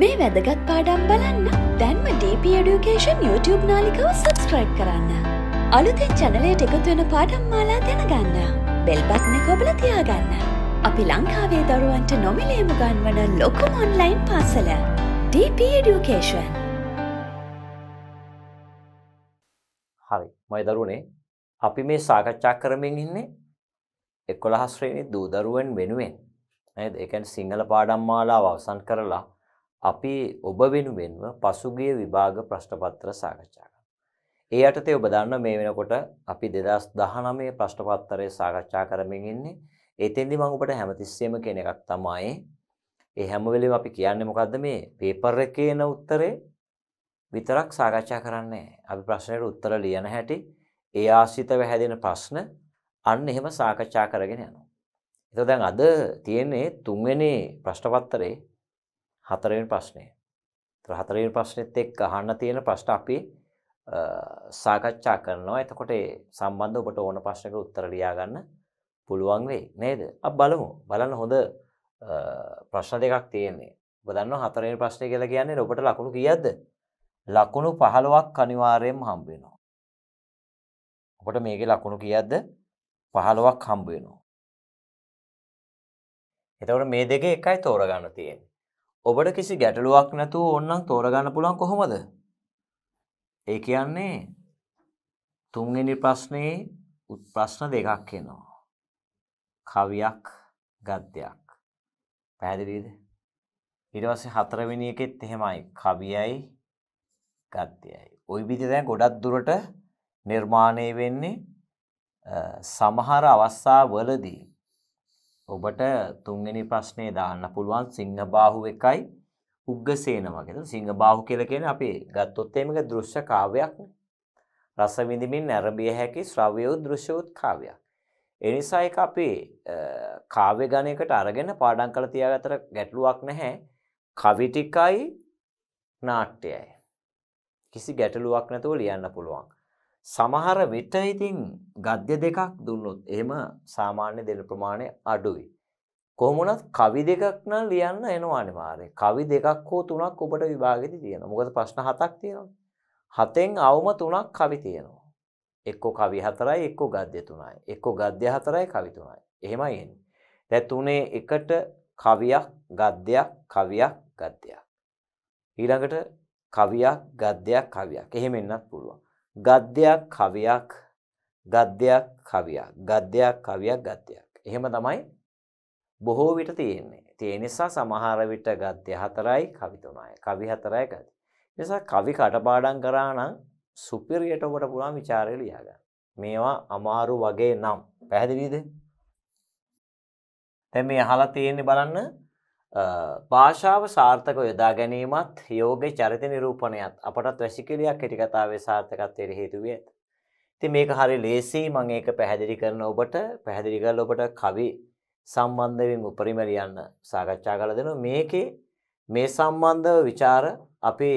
මේ වැදගත් පාඩම් බලන්න දැන්ම DP Education YouTube නාලිකව සබස්ක්‍රයිබ් කරන්න. අලුතෙන් චැනලයට එකතුවෙන පාඩම් මාලා දැනගන්න. බෙල්බත්න කොබල තියාගන්න. අපි ලංකාවේ දරුවන්ට නොමිලේම ගන්වන ලොකුම ඔන්ලයින් පාසල. DP Education. හරි මයි දරුණේ අපි මේ සාකච්ඡා කරමින් ඉන්නේ එකොළහස්ශ්‍රේණි දූදරුවන් වෙනුවෙන් ඇ එකන් සිංහල පාඩම් මාලා අවසන් කරලා අපි ඔබ වෙනුවෙන්ව පසුගිය විභාග ප්‍රශ්නපත්‍ර සාකච්ඡා කරනවා. ඒ යටතේ ඔබ දන්න මේ වෙනකොට අපි 2019 ප්‍රශ්නපත්‍රය සාකච්ඡා කරමින් ඉන්නේ. එතෙන්දී මම ඔබට හැමතිස්සෙම කියන එකක් තමයි ඒ හැම වෙලෙම අපි කියන්නේ මොකද්ද මේ පේපර් එකේ එන උත්තරේ විතරක් සාකච්ඡා කරන්නේ. අපි ප්‍රශ්නෙට උත්තර ලියන හැටි, ඒ ආශ්‍රිතව හැදෙන ප්‍රශ්න අන්න එහෙම සාකච්ඡා කරගෙන යනවා. ඒක දැන් අද තියෙන්නේ තුන්වෙනි ප්‍රශ්නපත්‍රයේ හතරවෙනි ප්‍රශ්නය. ඒතර හතරවෙනි ප්‍රශ්නෙත් එක්ක අහන්න තියෙන ප්‍රශ්න අපි සාකච්ඡා කරනවා. එතකොට ඒ සම්බන්ධව ඔබට ඕන ප්‍රශ්නකට උත්තර ලියා ගන්න පුළුවන් වෙයි නේද? අපි බලමු. බලන්න හොඳ ප්‍රශ්න දෙකක් තියෙන්නේ. ඔබ දන්නවා හතරවෙනි ප්‍රශ්නේ කියලා කියන්නේ ඔබට ලකුණු කීයක්ද? ලකුණු 15ක් අනිවාර්යයෙන්ම හම්බ වෙනවා. ඔබට මේකේ ලකුණු කීයක්ද? 15ක් හම්බ වෙනවා. එතකොට මේ දෙකේ එකයි තෝරගන්න තියෙන්නේ. ඔබට කිසි ගැටලුවක් නැතුව ඕන්නම් තෝරගන්න පුළුවන් කොහොමද? ඒ කියන්නේ තුන්වෙනි ප්‍රශ්නේ ප්‍රශ්න දෙකක් එනවා. කවියක්, ගද්‍යයක්. පැහැදිලිද? ඊට පස්සේ හතරවෙනි එකෙත් එහෙමයි. කවියයි, ගද්‍යයයි. ওই විදිහට දැන් ගොඩක් දුරට නිර්මාණය වෙන්නේ සමහර අවස්ථා වලදී ඔබට තුන්වෙනි ප්‍රශ්නේ දාන්න පුළුවන් සිංහබාහු එකයි උග්ගසේන වගේ. එතකොට සිංහබාහු කියලා කියන්නේ අපි ගත්තොත් මේක දෘශ්‍ය කාව්‍යයක්. රස විඳින්මින් නැරඹිය හැකි ශ්‍රව්‍යෝ දෘශ්‍යෝත් කාව්‍යයක්. ඒ නිසා ඒක අපේ කාව්‍ය ගණයකට අරගෙන පාඩම් කරලා තියාගතර ගැටලුවක් නැහැ. කවි ටිකයි නාට්‍යයයි. කිසි ගැටලුවක් නැතුව ලියන්න පුළුවන්. සමහර විට ඉතින් ගද්‍ය දෙකක් දුන්නොත් එහෙම සාමාන්‍ය දෙන ප්‍රමාණය අඩුයි. කොහොමුණත් කවි දෙකක් නම් ලියන්න එනවා අනිවාර්යයෙන්. කවි දෙකක් හෝ තුනක් ඔබට විභාගෙදි තියෙනවා. මොකද ප්‍රශ්න හතක් තියෙනවා. හතෙන් අවම තුනක් කවි තියෙනවා. එක්කෝ කවි හතරයි, එක්කෝ ගද්‍ය තුනයි. එක්කෝ ගද්‍ය හතරයි, කවි තුනයි. එහෙමයි එන්නේ. දැන් තුනේ එකට කවියක්, ගද්‍යයක්, කවියක්, ගද්‍යයක්. ඊළඟට කවියක්, ගද්‍යයක්, කවියක්. එහෙම එන්නත් පුළුවන්. ගද්‍යයක් කවියක් ගද්‍යයක් කවියක් ගද්‍යයක් කවියක් ගද්‍යයක්. එහෙම තමයි බොහෝ විට තියෙන්නේ. ඒ නිසා සමහර විට ගද්‍ය හතරයි කවි තුනයි. කවි හතරයි ගද්‍ය. නිසා කවි කටපාඩම් කරා නම් සුපිරියට ඔබට පුළුවන් ਵਿਚාරය ලියා ගන්න. මේවා අමාරු වගේ නම් පැහැදිලිද? දැන් මේ අහලා තියෙන්නේ බලන්න භාෂාව සාර්ථක යොදා ගැනීමත් යෝග චරිත නිරූපණයත් අපටත් වැසිකිලියක් හිටිකතාවේ සාර්ථකත්වයට හේතුවිය ඇත. ති මේක හරි ලේසි මං ඒක පැහැදිලි කරන ඔබට පැහැදිලිකල් ඔබට කවි සම්බන්ධවෙන් උපරිමරියන්න සාකච්ඡා කල දෙනු මේකේ මේ සම්බන්ධව විචාර අපි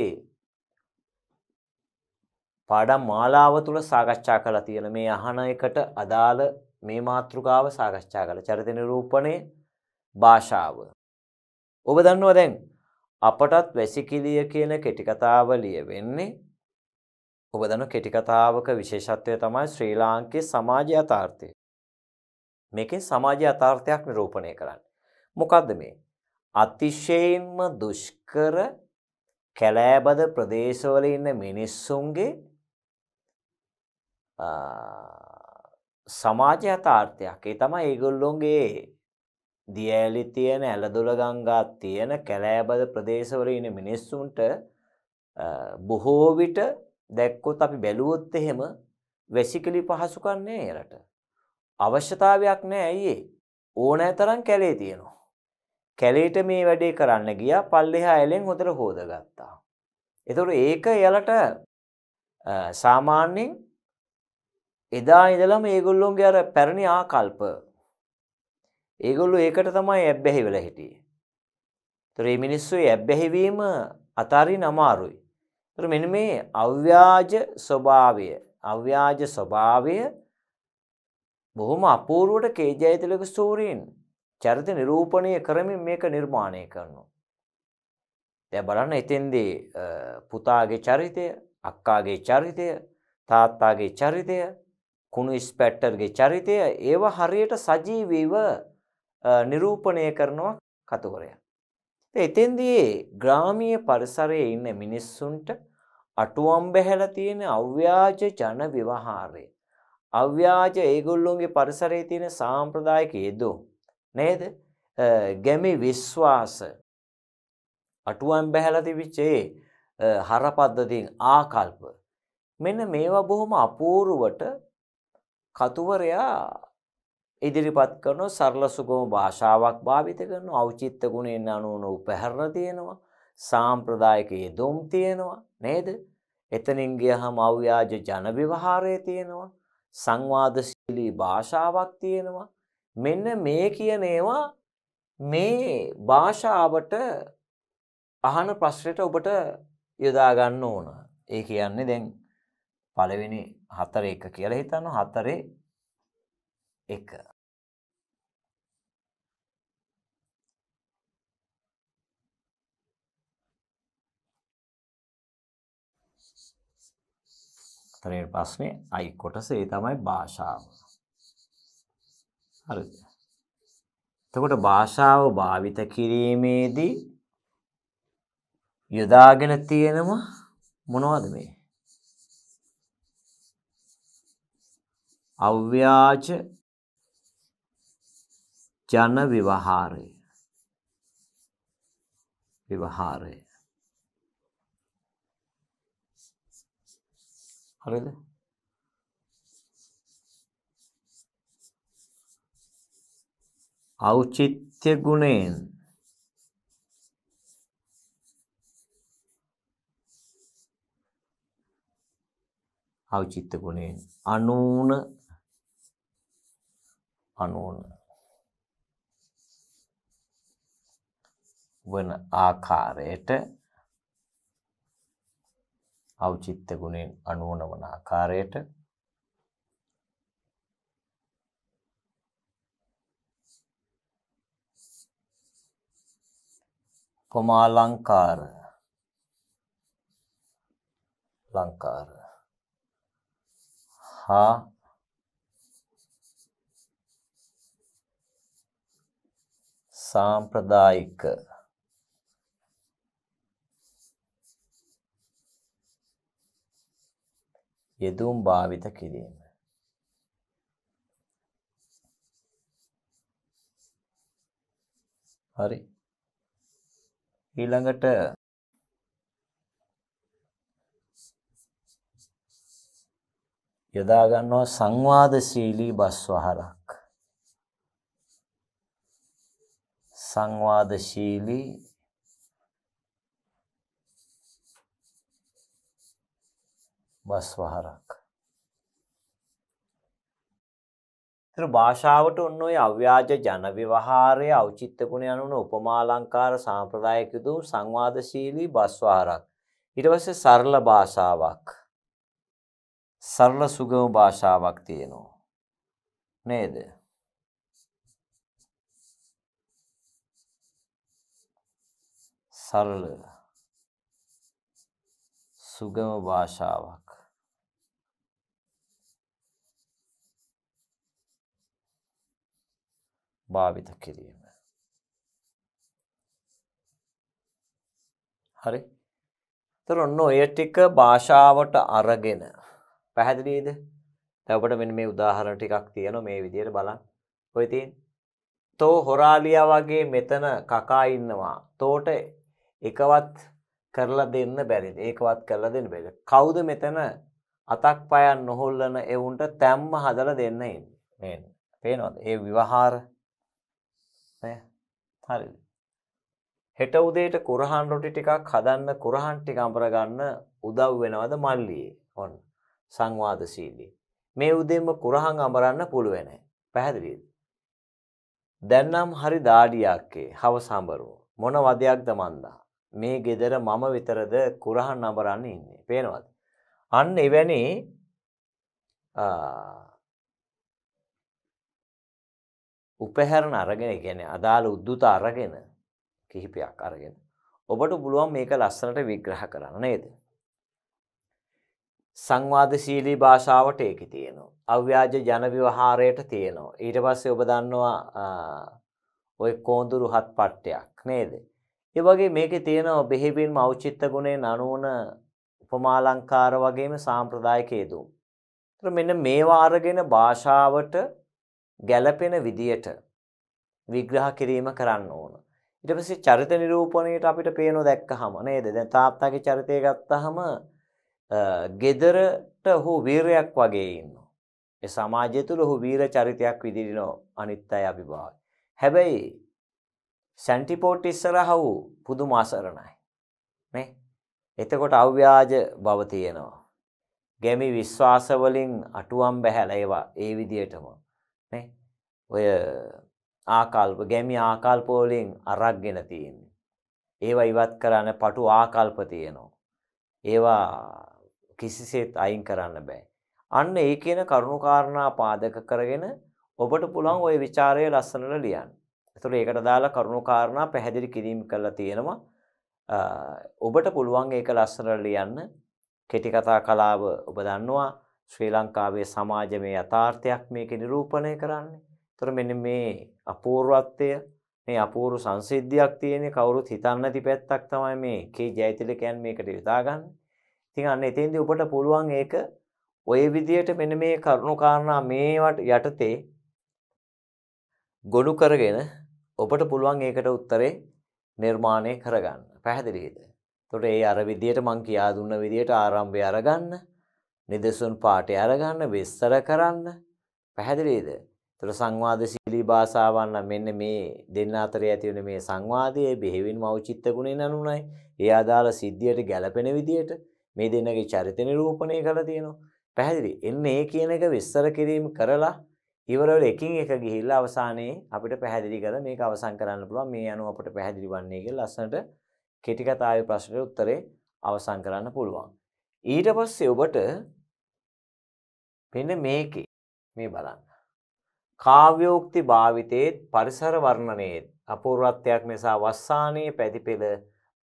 පාඩම් මාලාව තුළ සාකච්ඡා කළ තියෙන මේ අහන එකට අදාළ මේ මාතෘකාව සාකච්ඡා කළ චරිත නිරූපණය භාෂාව ඔබ දන්නවා දැන් අපටත් වැසිකිලිය කියන කෙටිකතාව ලියවෙන්නේ ඔබ දන කෙටිකතාවක විශේෂත්වය තමයි ශ්‍රී ලාංකේ සමාජ අතාර්ථය. මේකෙන් සමාජ අතාර්ථයක් නිරූපණය කරන්න. මොකක්ද මේ. අතිශයෙන්ම දුෂ්කර කැලෑබද ප්‍රදේශවල ඉන්න මිනිස්සුන්ගේ සමාජ අතාර්ථයක් ඒ තමයි ඒගොල්ලොන්ගේ දියඇලි තියෙන ඇලදුල ගංගා තියෙන කැලෑබද ප්‍රදේශවල ඉන මිනිස්සුන්ට බොහෝ විට දැක්කොත් අපි බැලුවොත් එහෙම වැසිකිලි පහසුකන්නේ එරට. අවශ්‍යතාවයක් නෑ ඇයිඒ ඕනෑ තරම් කැලේ තියෙනවා. කැලේට මේ වැඩේ කරන්න ගිය පල්ලෙහා එලෙන් හොතර හෝදගත්තා. එතුොට ඒක එලට සාමාන්‍යෙන් එදා ඉදලම ඒගොල්ලොන්ගේ අර පැරණි ආකල්ප ඒගොල්ලෝ ඒකට තමයි ඇබ්බැහි වෙලා හිටියේ. ඒතර මේ මිනිස්සු ඇබ්බැහිවීම අතරින් අමාරුයි. ඒතර මෙන්න මේ අව්‍යාජ ස්වභාවය අව්‍යාජ ස්වභාවය බොහොම අපූර්වට කේජයතිලක ස්තූරීන් චරිත නිරූපණය කරමින් මේක නිර්මාණය කරනවා. දැ බලන්න එතෙන්දී පුතාගේ චරිතය අක්කාගේ චරිතය තාත්තාගේ චරිතය කුණු ස්පැට්ටර්ගේ චරිතය ඒව හරියට සජීවීව නිරූපණය කරනවා කතුවරයා. එතෙන්දී ග්‍රාමීය පරිසරයේ ඉන්න මිනිස්සුන්ට අටුවම් බැහැලා තියෙන අව්‍යාජ ජන විවහාරය. අව්‍යාජ ඒගොල්ලොන්ගේ පරිසරයේ තියෙන සාම්ප්‍රදායක යෙදෝ. නේද? ගැමි විශ්වාස. අටුවම් බැහැලා තිබිච්ච ඒ හරපද්ධතියෙන් ආකල්ප. මෙන්න මේවා බොහොම අපූර්වට කතුවරයා ඉදිරිපත් කරන සරල සුගම භාෂාවක් භාවිත කරන අවචිත්ත ගුණෙන් අනුවන උපහැරලා තියෙනවා සාම්ප්‍රදායික යෙදුම් තියෙනවා නේද එතනින් ගියහම අව්‍යාජ ජන විවහාරය තියෙනවා සංවාදශීලී භාෂාවක් තියෙනවා මෙන්න මේ කියන ඒවා මේ භාෂාවට අහන ප්‍රශ්නෙට ඔබට යොදා ගන්න ඕන ඒ කියන්නේ දැන් පළවෙනි හතර එක කියලා හිතන්න හතරේ එක විස්තරයේ ප්‍රශ්නේ අයි කොටස ඒ තමයි භාෂාව. හරිද? එතකොට භාෂාව භාවිත කිරීමේදී යොදාගෙන තියෙනම මොනවද මේ? අව්‍යාජ ජන විවහාරය. විවහාරය. හරිද ඖචිත්‍ය ගුණයෙන් ඖචිත්‍ය ගුණයෙන් අනූන අනූන වන ආකාරයට අවචිත්ත ගුණෙන් අනුවනවන ආකාරයට කොමාලංකාර ලංකාර හා සාම්ප්‍රදායික යෙදුම් භාවිත කිරීම. හරි. ඊළඟට යොදා ගන්නවා සංවාදශීලී බස්වහරක්. සංවාදශීලී බස් වහරක්. තර භාෂාවට ඔන්න ඔය අව්‍යාජ ජනව්‍යවහාරය අවචිත්ත ගුණ යනුන උපමාලංකාර සාම්ප්‍රදායකදු සංවාදශීලී බස්වාහරක්. ඊට පස්සේ සරල භාෂාවක්. සරල සුගම භාෂාවක් තියෙනවා. නේද? සරල සුගම භාෂාවක් භාවිත කිරීම. හරි. ඒතර ඔන්න ඔය ටික භාෂාවට අරගෙන පැහැදිලිද? දැන් ඔබට මෙන්න මේ උදාහරණ ටිකක් තියෙනවා මේ විදිහට බලන්න. ඔය තියෙන. තෝ හොරාලියා වගේ මෙතන කකා ඉන්නවා. තෝට එකවත් කරලා දෙන්න බැරිද? ඒකවත් කරලා දෙන්න බැරිද? කවුද මෙතන අතක් පයන් නොහොල්ලන එවුන්ට තැම්ම හදලා දෙන්න ඉන්නේ? පේනවද? ඒ විවහාර නෑ හරිද හෙට උදේට කුරහන් රොටි ටිකක් හදන්න කුරහන් ටික අඹරගන්න උදව් වෙනවද මල්ලියේ ඔන්න සංවාදශීලී මේ උදේම කුරහන් අඹරන්න පුළුවන් පැහැදිලිද දැන්නම් හරි දාඩියක්කේ හවස අඹරුව මොන වදයක්ද මන්දා මේ gedara මම විතරද කුරහන් අඹරන්න ඉන්නේ පේනවද අන්න එවැනි ආ උපහැරණ අරගෙන කියන්නේ අදාළ උද්දුත අරගෙන කිහිපයක් අරගෙන ඔබට පුළුවන් මේක ලස්සනට විග්‍රහ කරන්න නේද? සංවාදශීලී භාෂාවට ඒක තියෙනවා. අව්‍යාජ ජන ව්‍යවහාරයට තියෙනවා. ඊට පස්සේ ඔබ දන්නවා ඔය කොඳුරු හත් පට්ටයක් නේද? ඒ වගේ මේකේ තියෙනවා බෙහෙවින්ම ඖචිත්‍ය ගුණයෙන් අනුවන උපමාලංකාර වගේම සාම්ප්‍රදායික හේතු. ඒතර මෙන්න මේවා අරගෙන භාෂාවට ගැළපෙන විදියට විග්‍රහ කිරීම කරන්න ඕන. ඊට පස්සේ චරිත නිරූපණයට අපිට පේනෝ දැක්කහම නේද? දැන් තාත්තාගේ චරිතය ගත්තහම ගෙදරට ඔහු වීරයක් වගේ ඉන්නවා. ඒ සමාජය තුළ ඔහු වීර චරිතයක් විදිරිනෝ අනිත් අය අභිභාවය. හැබැයි සැන්ටිපෝට් ඉස්සරහ වූ පුදුම අසරණයි. නේ? එතකොට අව්‍යාජ බව තියෙනවා. ගැමි විශ්වාසවලින් අටුවම් බැහැලා ඒවා ඒ විදියටම නේ ඔය ආකල්ප ගැමි ආකල්ප වලින් අරක්ගෙන තියෙන්නේ. ඒවා ඉවත් කරන්න පටු ආකල්ප තියෙනවා. ඒවා කිසිසේත් අයින් කරන්න බෑ. අන්න ඒ කියන කරුණුකාරණා පාදක කරගෙන ඔබට පුළුවන් ওই ਵਿਚාරය ලස්සනට ලියන්න. එතකොට ඒකට දාලා කරුණුකාරණා පැහැදිලි කිරීම කරලා තියෙනවා. ඔබට පුළුවන් ඒක ලස්සනට ලියන්න කෙටි කතා කලාව ඔබ දන්නවා ශ්‍රී ලංකාවේ සමාජයේ යථාර්ථයක් මේකේ නිරූපණය කරන්නේ. ඒතර මෙන්න මේ අපූර්වත්වය මේ අපූර්ව සංසිද්ධියක් තියෙන කවුරුත් හිතන්නේ නැති පැත්තක් තමයි මේ කේ ජයතිලකයන් මේකට යොදාගන්නේ. ඉතින් අන්න එතෙන්දී ඔබට පුළුවන් ඒක ඔය විදියට මෙන්න මේ කරුණු කාරණා මේවට යටතේ ගොනු කරගෙන ඔබට පුළුවන් ඒකට උත්තරේ නිර්මාණය කරගන්න. පැහැදිලිද? එතකොට ඒ අර විදියට මං කියා දුන්න විදියට ආරම්භය අරගන්න. නිදසුන් පාටේ අරගන්න විස්තර කරන්න පැහැදිලිද? ඒතර සංවාදශීලී භාෂාවන් නම් මෙන්න මේ දෙන්න අතරේ ඇතිවන මේ සංවාදයේ බෙහෙවින් මෞචිත්ත ගුණෙන් අනුනයි. ඒ අදාළ සිද්ධියට ගැළපෙන විදියට මේ දෙන්නගේ චරිත නිරූපණය කරලා තියෙනවා. පැහැදිලි. එන්න ඒ කියන එක විස්තර කිරීම කරලා ඉවරවල එකින් එක ගිහිල්ලා අවසානයේ අපිට පැහැදිලි කරලා මේක අවසන් කරන්න පුළුවන්. මේ අනුව අපිට පැහැදිලි වන්නේ කියලා ලස්සනට කෙටි කතාවේ ප්‍රශ්නෙට උත්තරේ අවසන් කරන්න පුළුවන්. ඊට පස්සේ ඔබට පෙන මේකේ මේ බලන්න. කාව්‍යෝක්ති භාවිතයේත් පරිසර වර්ණනයේත් අපූර්වත්වයක් නිසා වස්සානයේ පැතිපෙළ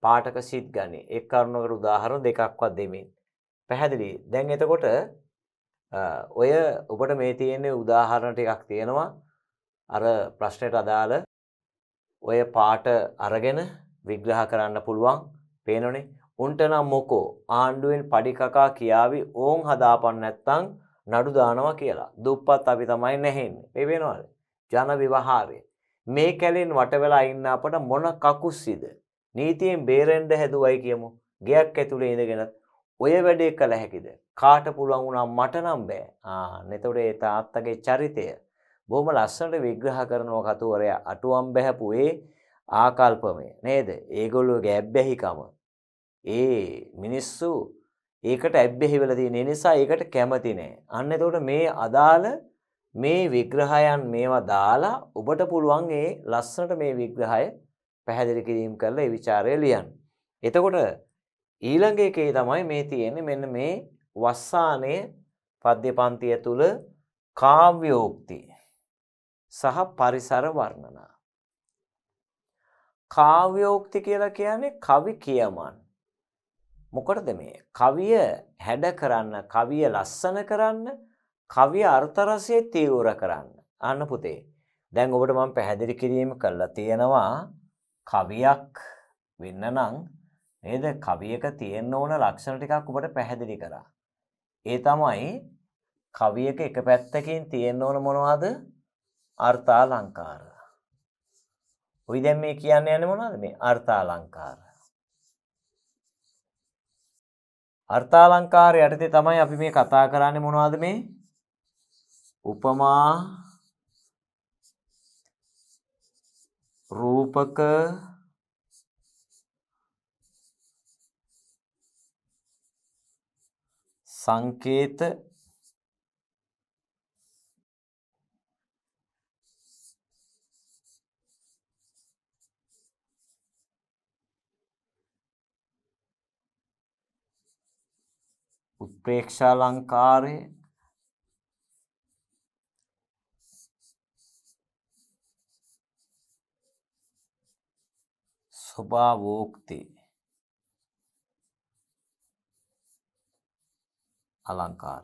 පාටක සිත් ගනී එක් කරුණකට උදාහරණ දෙකක්වත් දෙමින්. පැහැදිලි දැන් එතකොට ඔය ඔබට මේ තියෙන්නේ උදාහරණට එකක් තියෙනවා අර ප්‍රශ්නයට අදාළ ඔය පාට අරගෙන විග්‍රහ කරන්න පුළුවන් පේනොනේ උන්ට නම් මොකෝ ආණ්ඩුවෙන් පඩිකකා කියාවි ඕන් හදාපන් නැත්තං නඩු දානවා කියලා දුප්පත් අපි තමයි නැහෙන්නේ මේ වෙනවාද ජන විවහාරය මේ කැලෙන් වටවෙලා ඉන්න අපට මොන කකුස්සිද නීතියෙන් බේරෙන්ඩ හැදුවයි කියමු ගයක් ඇතුළේ ඉඳගෙනත් ඔය වැඩේ කළ හැකිද කාට පුළුවන් වුණා මට නම් බෑ නෙතොට ඒ තාත්තගේ චරිතය බොහම ලස්සට විග්‍රහ කරනව කතුවරයා අටුවම් බැහැපුේ ආකල්පමය නේද ඒගොල්ලුගේ ඇබ්බැහිකම ඒ මිනිස්සු ඒකට ඇබ්බැහි වෙලා තියෙන නිසා ඒකට කැමති නෑ. අන්න එතකොට මේ අදාළ මේ විග්‍රහයන් මේවා දාලා ඔබට පුළුවන් ඒ ලස්සනට මේ විග්‍රහය පැහැදිලි කිරීම කරලා ඒ ਵਿਚාරය ලියන්න. එතකොට ඊළඟ එකේ තමයි මේ තියෙන්නේ මෙන්න මේ වස්සානයේ පද්‍ය පන්තිය තුල කාව්‍යෝක්ති සහ පරිසර වර්ණනා. කාව්‍යෝක්ති කියලා කියන්නේ කවි කියමන්. මොකටද මේ කවිය හැඩ කරන්න කවිය ලස්සන කරන්න කවිය අර්ථරසය තීව්‍ර කරන්න අන්න පුතේ දැන් ඔබට මම පැහැදිලි කිරීම කරලා තියෙනවා කවියක් වෙන්න නම් නේද කවියක තියෙන්න ඕන ලක්ෂණ ටිකක් ඔබට පැහැදිලි කරා ඒ තමයි කවියක එක පැත්තකින් තියෙන්න ඕන මොනවද අර්ථාලංකාර ඔයි දැන් මේ කියන්නේ යන්නේ මොනවද මේ අර්ථාලංකාර අර්ථාලංකාර යටතේ තමයි අපි මේ කතා කරන්නේ මොනවද මේ? උපමා රූපක සංකේත ප්‍රේක්ෂාලංකාරය ස්වභාවෝක්ති අලංකාර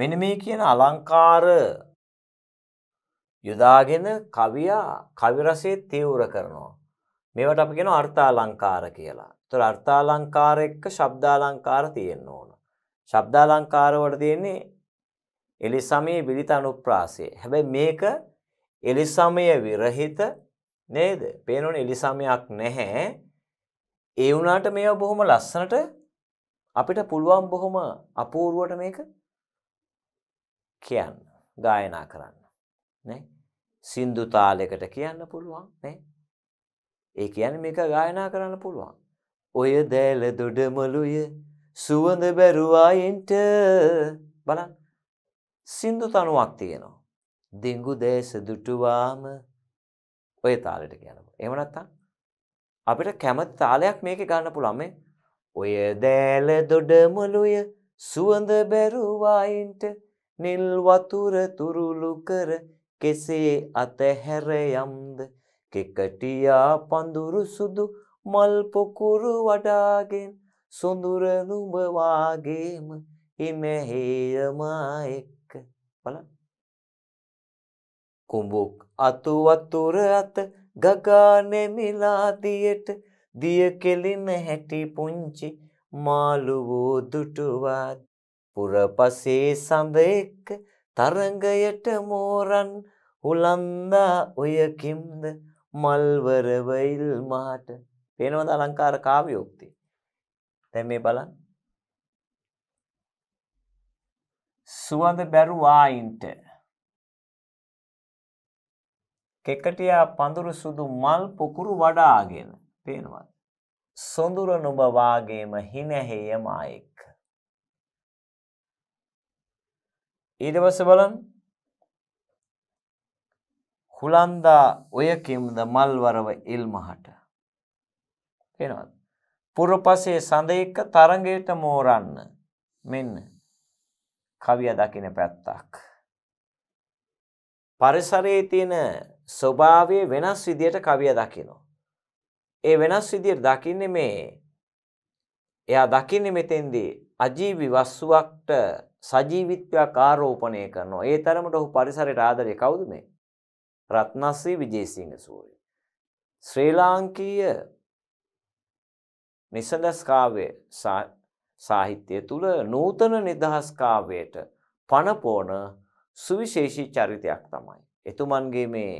මෙන්න මේ කියන අලංකාර යොදාගෙන කවියා කවි රසයේ තීව්‍ර කරනවා මේවට අපි කියන අර්ථාලංකාර කියලා. ඒතර අර්ථාලංකාර එක්ක ශබ්දාලංකාර තියෙන්න ඕන. ශබ්දාලංකාර වල තියෙන්නේ එලිසමයේ විරිත අනුප්‍රාසය. හැබැයි මේක එලිසමය විරහිත නේද? පේනෝනේ එලිසමයක් නැහැ. ඒ වුණාට මේවා බොහොම ලස්සනට අපිට පුළුවන් බොහොම අපූර්වට මේක කියන්න, ගායනා කරන්න. නේ? සින්දු තාලයකට කියන්න පුළුවන් නේ? ඒ කියන්නේ මේක ගායනා කරන්න පුළුවන්. ඔය දැල දොඩමලුය සුවඳ බැරුවායින්ට බලන් සින්දු තනුවක් තියෙනවා. දෙංගු දේශ දුටුවාම ඔය තාලෙට කියනවා. එහෙම නැත්නම් අපිට කැමති තාලයක් මේකේ ගන්න පුළුවන් මේ ඔය දෑල දොඩමලුය සුවඳ බැරුවායින්ට නිල් වතුර තුරුළු කර කෙසේ අතහැර යම්ද කෙකටියා පඳුරු සුදු මල් පොකුරු වඩාගෙන සොඳුර නුඹ වාගේම හිමෙහෙයමා එක්ක බලන්න කුඹුක් අතු වතුර අත ගගා නෙමිලා දියට දිය කෙලින හැටි පුංචි මාළුවෝ දුටුවත් පුරපසේ සඳ එක්ක තරඟයට මෝරන් හුලන්දා ඔය කිම්ද මල්වරවයිල් මාට පේනවද අලංකාර කාව්‍යෝක්ති දැන් මේ බලන්න. සුවඳ බැරු වායින්ට කෙකටියා පඳුරු සුදු මල් පොකුරු වඩාගෙන පේනවා. සොඳුර නුඹ වාගේම හිනහේය මායෙක්. ඊට පස්සේ බලන්න. හුලන්දා ඔයකින්ද මල්වරව ඉල්මහට. පේනවද? පුරපසේ සඳ එක්ක තරඟයට මෝරන්න මෙන්න කවිය දකින පැත්තක් පරිසරයේ තියෙන ස්වභාවය වෙනස් විදියට කවිය දකිනවා ඒ වෙනස් විදියට දකින්නේ මේ එයා දකින්නේ මෙතෙන්දී අජීවි වස්තුවක්ට සජීවිත්වයක් ආරෝපණය කරනවා ඒ තරමට ඔහු පරිසරයට ආදරය කවුද මේ රත්නස්සේ විජේසිංහ සූරිය ශ්‍රී ලාංකීය නිසඳස් කාව්‍ය සාහිත්‍යය තුළ නූතන නිදහස් කාව්‍යයට පනපෝන සුවිශේෂී චරිතයක් තමයි. එතුමන්ගේ මේ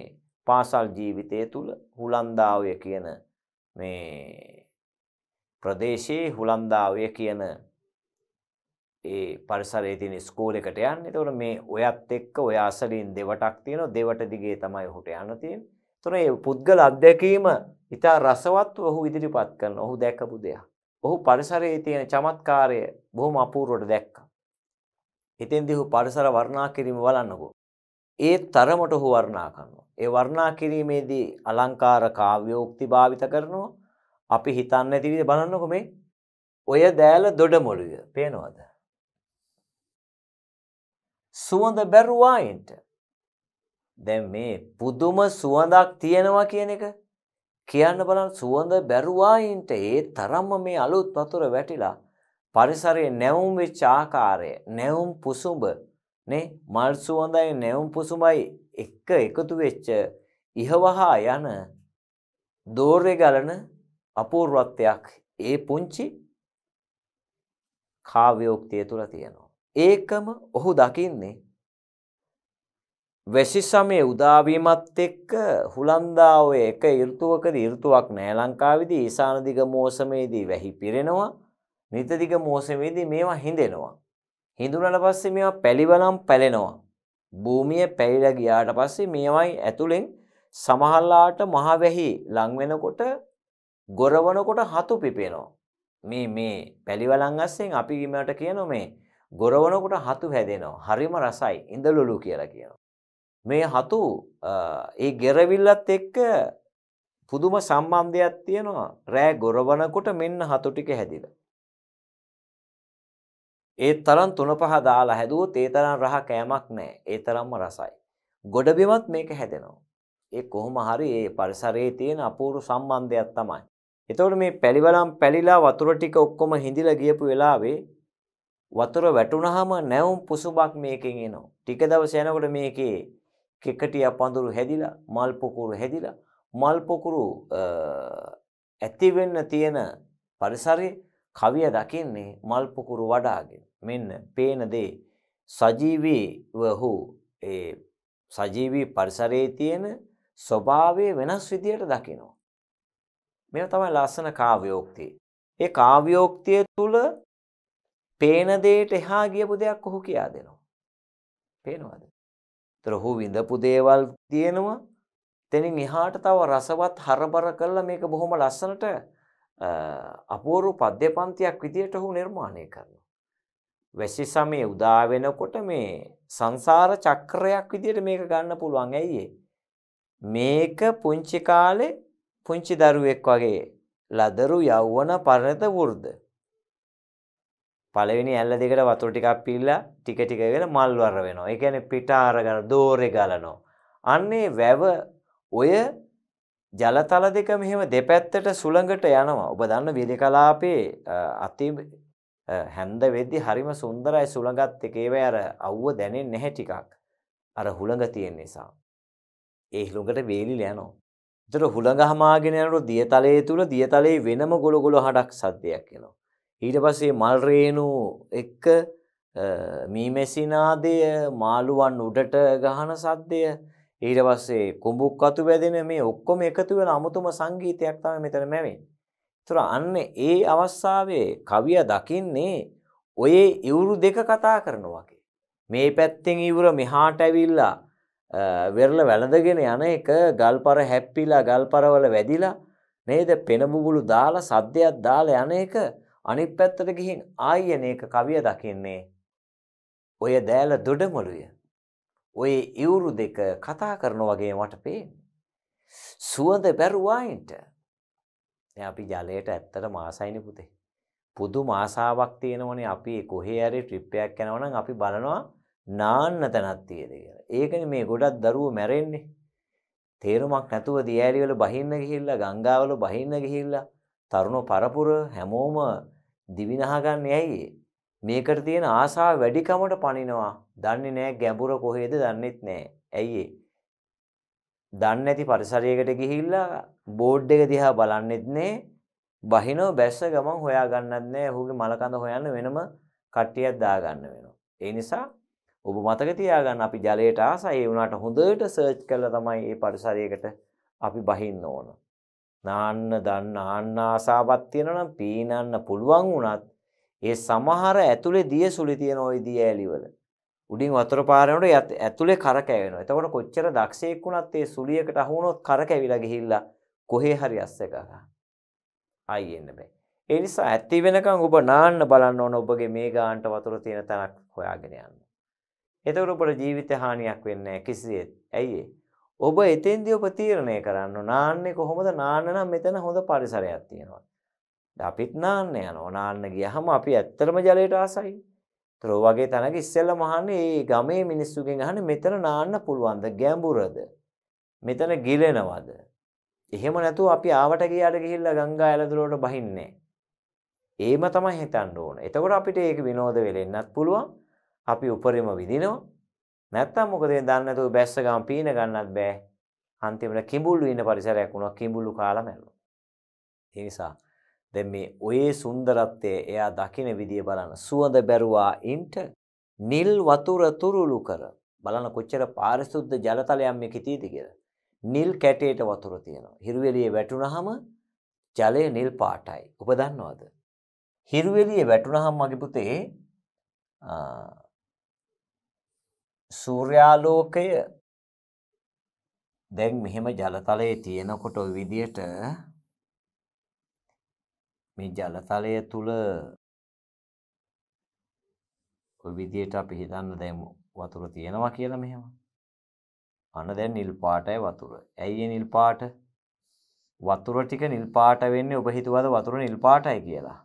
පාසල් ජීවිතය තුළ හුලන්දාවය කියන මේ ප්‍රදේශයේ හුලන්දාවය කියන ඒ පරිසරයේ තියෙන ස්කෝලෙකට යන්න. එතකොට මේ ඔයත් එක්ක ඔය අසලින් දෙවටක් තියෙනවා. දෙවට දිගේ තමයි ඔහුට යන්න තියෙන්නේ. තොර ඒ පුද්ගල අත්දැකීම ඉතා රසවත් ඔහු ඉදිරිපත් කරන ඔහු දැකපු දෙයක්. ඔහු පරිසරයේ තියෙන චමත්කාරය බොහොම අපූර්වට දැක්ක. එතෙන්දි ඔහු පරිසර වර්ණා කිරීම බලන්නකෝ. ඒ තරමට ඔහු වර්ණා කරනවා. ඒ වර්ණා කිරීමේදී අලංකාර කාව්‍යෝක්ති භාවිත කරනවා. අපි හිතන්නේ නැති විදිහ බලන්නකෝ මේ. ඔය දෑල දොඩමොළුය පේනවද? සුවඳ බැරුවායින්ට දැන් මේ පුදුම සුවඳක් තියෙනවා කියන එක කියන්න බලන්න සුවඳ බැරුවායින්ට ඒ තරම්ම මේ අලුත් වතුර වැටිලා පරිසරයේ නැවුම් වෙච්ච ආකාරය නැවුම් පුසුඹ නේ මල් සුවඳයි නැවුම් පුසුඹයි එක එකතු වෙච්ච ඉහවහා යන දෝරේ ගලන අපූර්වත්වයක් ඒ පුංචි කාව්‍යෝක්තිය තුල තියෙනවා ඒකම ඔහු දකින්නේ වැසි සමය උදාවීමත් එක්ක හුලන්දාව එක ඉර්තුවකද ඉර්තුවක් නෑ ලංකාවිදී ඊසානදිග මෝසමේදී වැහි පිරෙනවා නිතදිග මෝසමේදී මේවා හිඳෙනවා. හිඳුනට පස්සේ මේවා පැළිවලම් පැලෙනවා. භූමිය පැළිලා ගියාට පස්සේ මේවයි ඇතුලෙන් සමහල්ලාට මහවැහි ලංවෙනකොට ගොරවනකොට හතු පිපෙනවා. මේ මේ පැළිවලන් අස්සෙන් අපි ගිමට කියනවා මේ ගොරවනකොට හතු හැදෙනවා. හරිම රසයි ඉඳලුලු කියලා කියනවා. මේ හතු ඒ ගෙරවිල්ලත් එක්ක පුදුම සම්බන්ධයක් තියෙනවා රෑ ගොරවනකොට මෙන්න හතු ටික හැදිලා. ඒ තරම් තුන පහ දාලා හැදුවොත් ඒ තරම් රහ කෑමක් නැහැ. ඒ තරම්ම රසයි. ගොඩබිමත් මේක හැදෙනවා. ඒ කොහොම හරි ඒ පරිසරයේ තියෙන අපූර්ව සම්බන්ධයක් තමයි. එතකොට මේ පැලිවලම් පැලිලා වතුර ටික ඔක්කොම හිඳිලා ගියපු වෙලාවේ වතුර වැටුනහම නැවුම් පුසුබක් මේකෙන් එනවා. ටික දවස් යනකොට මේකේ කෙකටියා පඳුරු හැදිලා මල් පොකුරු හැදිලා මල් පොකුරු ඇති වෙන්න තියෙන පරිසරය කවිය දකින්නේ මල් පොකුරු වඩාගෙන මෙන්න පේන දේ සජීවීව හෝ ඒ සජීවී පරිසරයේ තියෙන ස්වභාවය වෙනස් විදියට දකිනවා මේ තමයි ලස්සන කාව්‍යෝක්තිය ඒ කාව්‍යෝක්තිය තුළ පේන දෙයට එහා ගියපු දෙයක් ඔහු කියා දෙනවා. පේනවද? ඒතර ඔහු විඳපු දේවල් තියෙනවා. තෙනින් එහාට තව රසවත් හරබර කරලා මේක බොහොම ලස්සනට අපූරු පද්‍ය පන්තියක් විදියට ඔහු නිර්මාණය කරනවා. වැසි සමයේ උදා වෙනකොට මේ සංසාර චක්‍රයක් විදියට මේක ගන්න පුළුවන්. ඇයි මේක පුංචි කාලේ පුංචි දරුවෙක් වගේ ලදරු යෞවන පරණත වෘද්ධ පළවෙනි ඇල්ල දෙකට වතුර ටිකක් පිල්ලා ටික ටික වෙලා මල් වර වෙනවා. ඒ කියන්නේ පිට අරගෙන දෝරේ ගලනවා. අන්නේ වැව ඔය ජලතල දෙක මෙහෙම දෙපැත්තට සුළඟට යනවා. ඔබ දන්න විදකලාපේ අති හැන්ද වෙද්දි හරිම සුන්දරයි සුළඟත් එක ඒවයි අර අවුව දැනෙන්නේ නැහැ ටිකක්. අර හුළඟ තියෙන නිසා. ඒ හුළඟට වේලිලා යනවා. ඒතර හුළඟ හමාගෙන යනකොට දියතලයේ තුල දියතලයේ වෙනම ගොලගොල හඩක් සද්දයක් එනවා. ඊට පස්සේ මල් රේණු එක්ක මීමැසිනාදය මාළුවන් උඩට ගහන සද්දය ඊට පස්සේ කුඹුක් අතු වැදෙන මේ ඔක්කොම එකතු වෙන අමුතුම සංගීතයක් තමයි මෙතන මැවෙන්නේ. ඒතර අන්න ඒ අවස්ථාවේ කවියා දකින්නේ ඔය ඉවුරු දෙක කතා කරන වගේ. මේ පැත්තෙන් ඉවුර මෙහාට ඇවිල්ලා වෙරළ වැළඳගෙන යන එක ගල්පර හැප්පිලා ගල්පරවල වැදිලා නේද පෙනබුබුලු දාලා සද්දයක් දාලා යන එක අනිත් පැත්තට ගිහින් ආයෙන ඒක කවිය දකින්නේ ඔය දෑල දොඩමලුය. ඔය ඉවුරු දෙක කතා කරන වගේ මට පේන්නේ. සුවඳ බැරුවායින්ට. දැන් අපි ජලයට ඇත්තට මාසයිනේ පුතේ. පුදුම ආසාවක් තියෙනවනේ අපි කොහේ හරි ට්‍රිප් එකක් යනවනම් අපි බලනවා නාන්න තැනක් තියෙද කියලා. ඒකනේ මේ ගොඩක් දරුවෝ මැරෙන්නේ. තේරුමක් නැතුව දියෑලිවල බහින්න ගිහිල්ලා ගංගාවල බහින්න ගිහිල්ලා තරුණ පරපුර හැමෝම දිවිනහ ගන්න ඇයි මේකට තියෙන ආසාව වැඩිකමට පනිනවා. දන්නේ නැහැ ගැඹුර කොහෙද දන්නෙත් නැහැ. ඇයි දන්නේ නැති පරිසරයකට ගිහිල්ලා බෝඩ් එක දිහා බලන්නෙත් නැහැ. බහිනෝ බැස්ස ගමන් හොයා ගන්නත් නැහැ. ඔහුගේ මලකඳ හොයන්න වෙනම කට්ටියක් දාගන්න වෙනවා. ඒ නිසා ඔබ මතක තියාගන්න අපි ජලයට ආසයි ඒ වුණාට හොඳට සර්ච් කරලා තමයි මේ පරිසරයකට අපි බහින්න ඕන. නාන්න දන්න ආන්න ආසාවක් තියෙනවා නම් පීනන්න පුළුවන් වුණත් ඒ සමහර ඇතුලේ දියසුලි තියෙන ওই දිය ඇලිවල උඩින් වතුර පාර යනකොට ඇතුලේ කරකැවෙනවා. එතකොට කොච්චර දක්ෂයෙක් වුණත් ඒ සුලියකට අහු වුණොත් කරකැවිලා ගිහිල්ලා කොහේ හරි අස්ස ගහලා ආයි එන්න බෑ. ඒ නිසා ඇති වෙනකන් ඔබ නාන්න බලන්න ඕන ඔබගේ මේ ගාන්ට වතුර තියෙන තැනක් හොයාගෙන යන්න. එතකොට ඔබට ජීවිත හානියක් වෙන්නේ නැහැ කිසිසේත්. ඇයි ඒ? ඔබ එතෙන්දී ඔබ තීරණය කරන්න නාන්නේ කොහොමද නාන්න නම් මෙතන හොඳ පරිසරයක් තියෙනවා. අපිත් නාන්න යනවා. නාන්න ගියහම අපි ඇත්තටම ජලයට ආසයි. ඒතර වගේ තැනක ඉස්සෙල්ලා මහන්නේ මේ ගමේ මිනිස්සුගෙන් අහන්නේ මෙතන නාන්න පුළුවන්ද ගැඹුරද? මෙතන ගිලෙනවද? එහෙම නැතුව අපි ආවට ගියාට ගිහිල්ලා ගංගා ඇලදොලට බහින්නේ ඒම තමයි හිතන්න ඕන. එතකොට අපිට ඒක විනෝද වෙලෙන්නත් පුළුවන්. අපි උපරිම විදිනවා. නැත්තම් මොකද මේ දන්නේ නැතුව බැස්ස ගම පීන ගන්නත් බෑ. අන්තිමට කිඹුල්ලු ඉන්න පරිසරයක් වුණා කිඹුල්ලු කාලා මැරුණා. ඒ නිසා දැන් මේ ඔයේ සුන්දරත්වය එයා දකින විදිය බලන්න. සුවඳ බැරුවා ඉන්ට නිල් වතුර තුරුළු කර බලන්න කොච්චර පාරිශුද්ධ ජලතලයක් මේකේ තියෙද කියලා. නිල් කැටේට වතුර තියෙනවා. හිරුවෙලියේ වැටුනහම ජලය නිල් පාටයි. ඔබ දන්නවද? හිරුවෙලියේ වැටුනහම මගේ පුතේ සූර්යාලෝකය දැන් මෙහෙම ජලතලයේ තියෙනකොට ওই විදියට මේ ජලතලය තුල ওই විදියට අපි හිතන්න දැන් වතුර තියෙනවා කියලා මෙහෙම. අන දැන් නිල් පාටයි වතුර. ඇයි නිල් පාට? වතුර ටික නිල් පාට වෙන්නේ ඔබ හිතුවද වතුර නිල් පාටයි කියලා?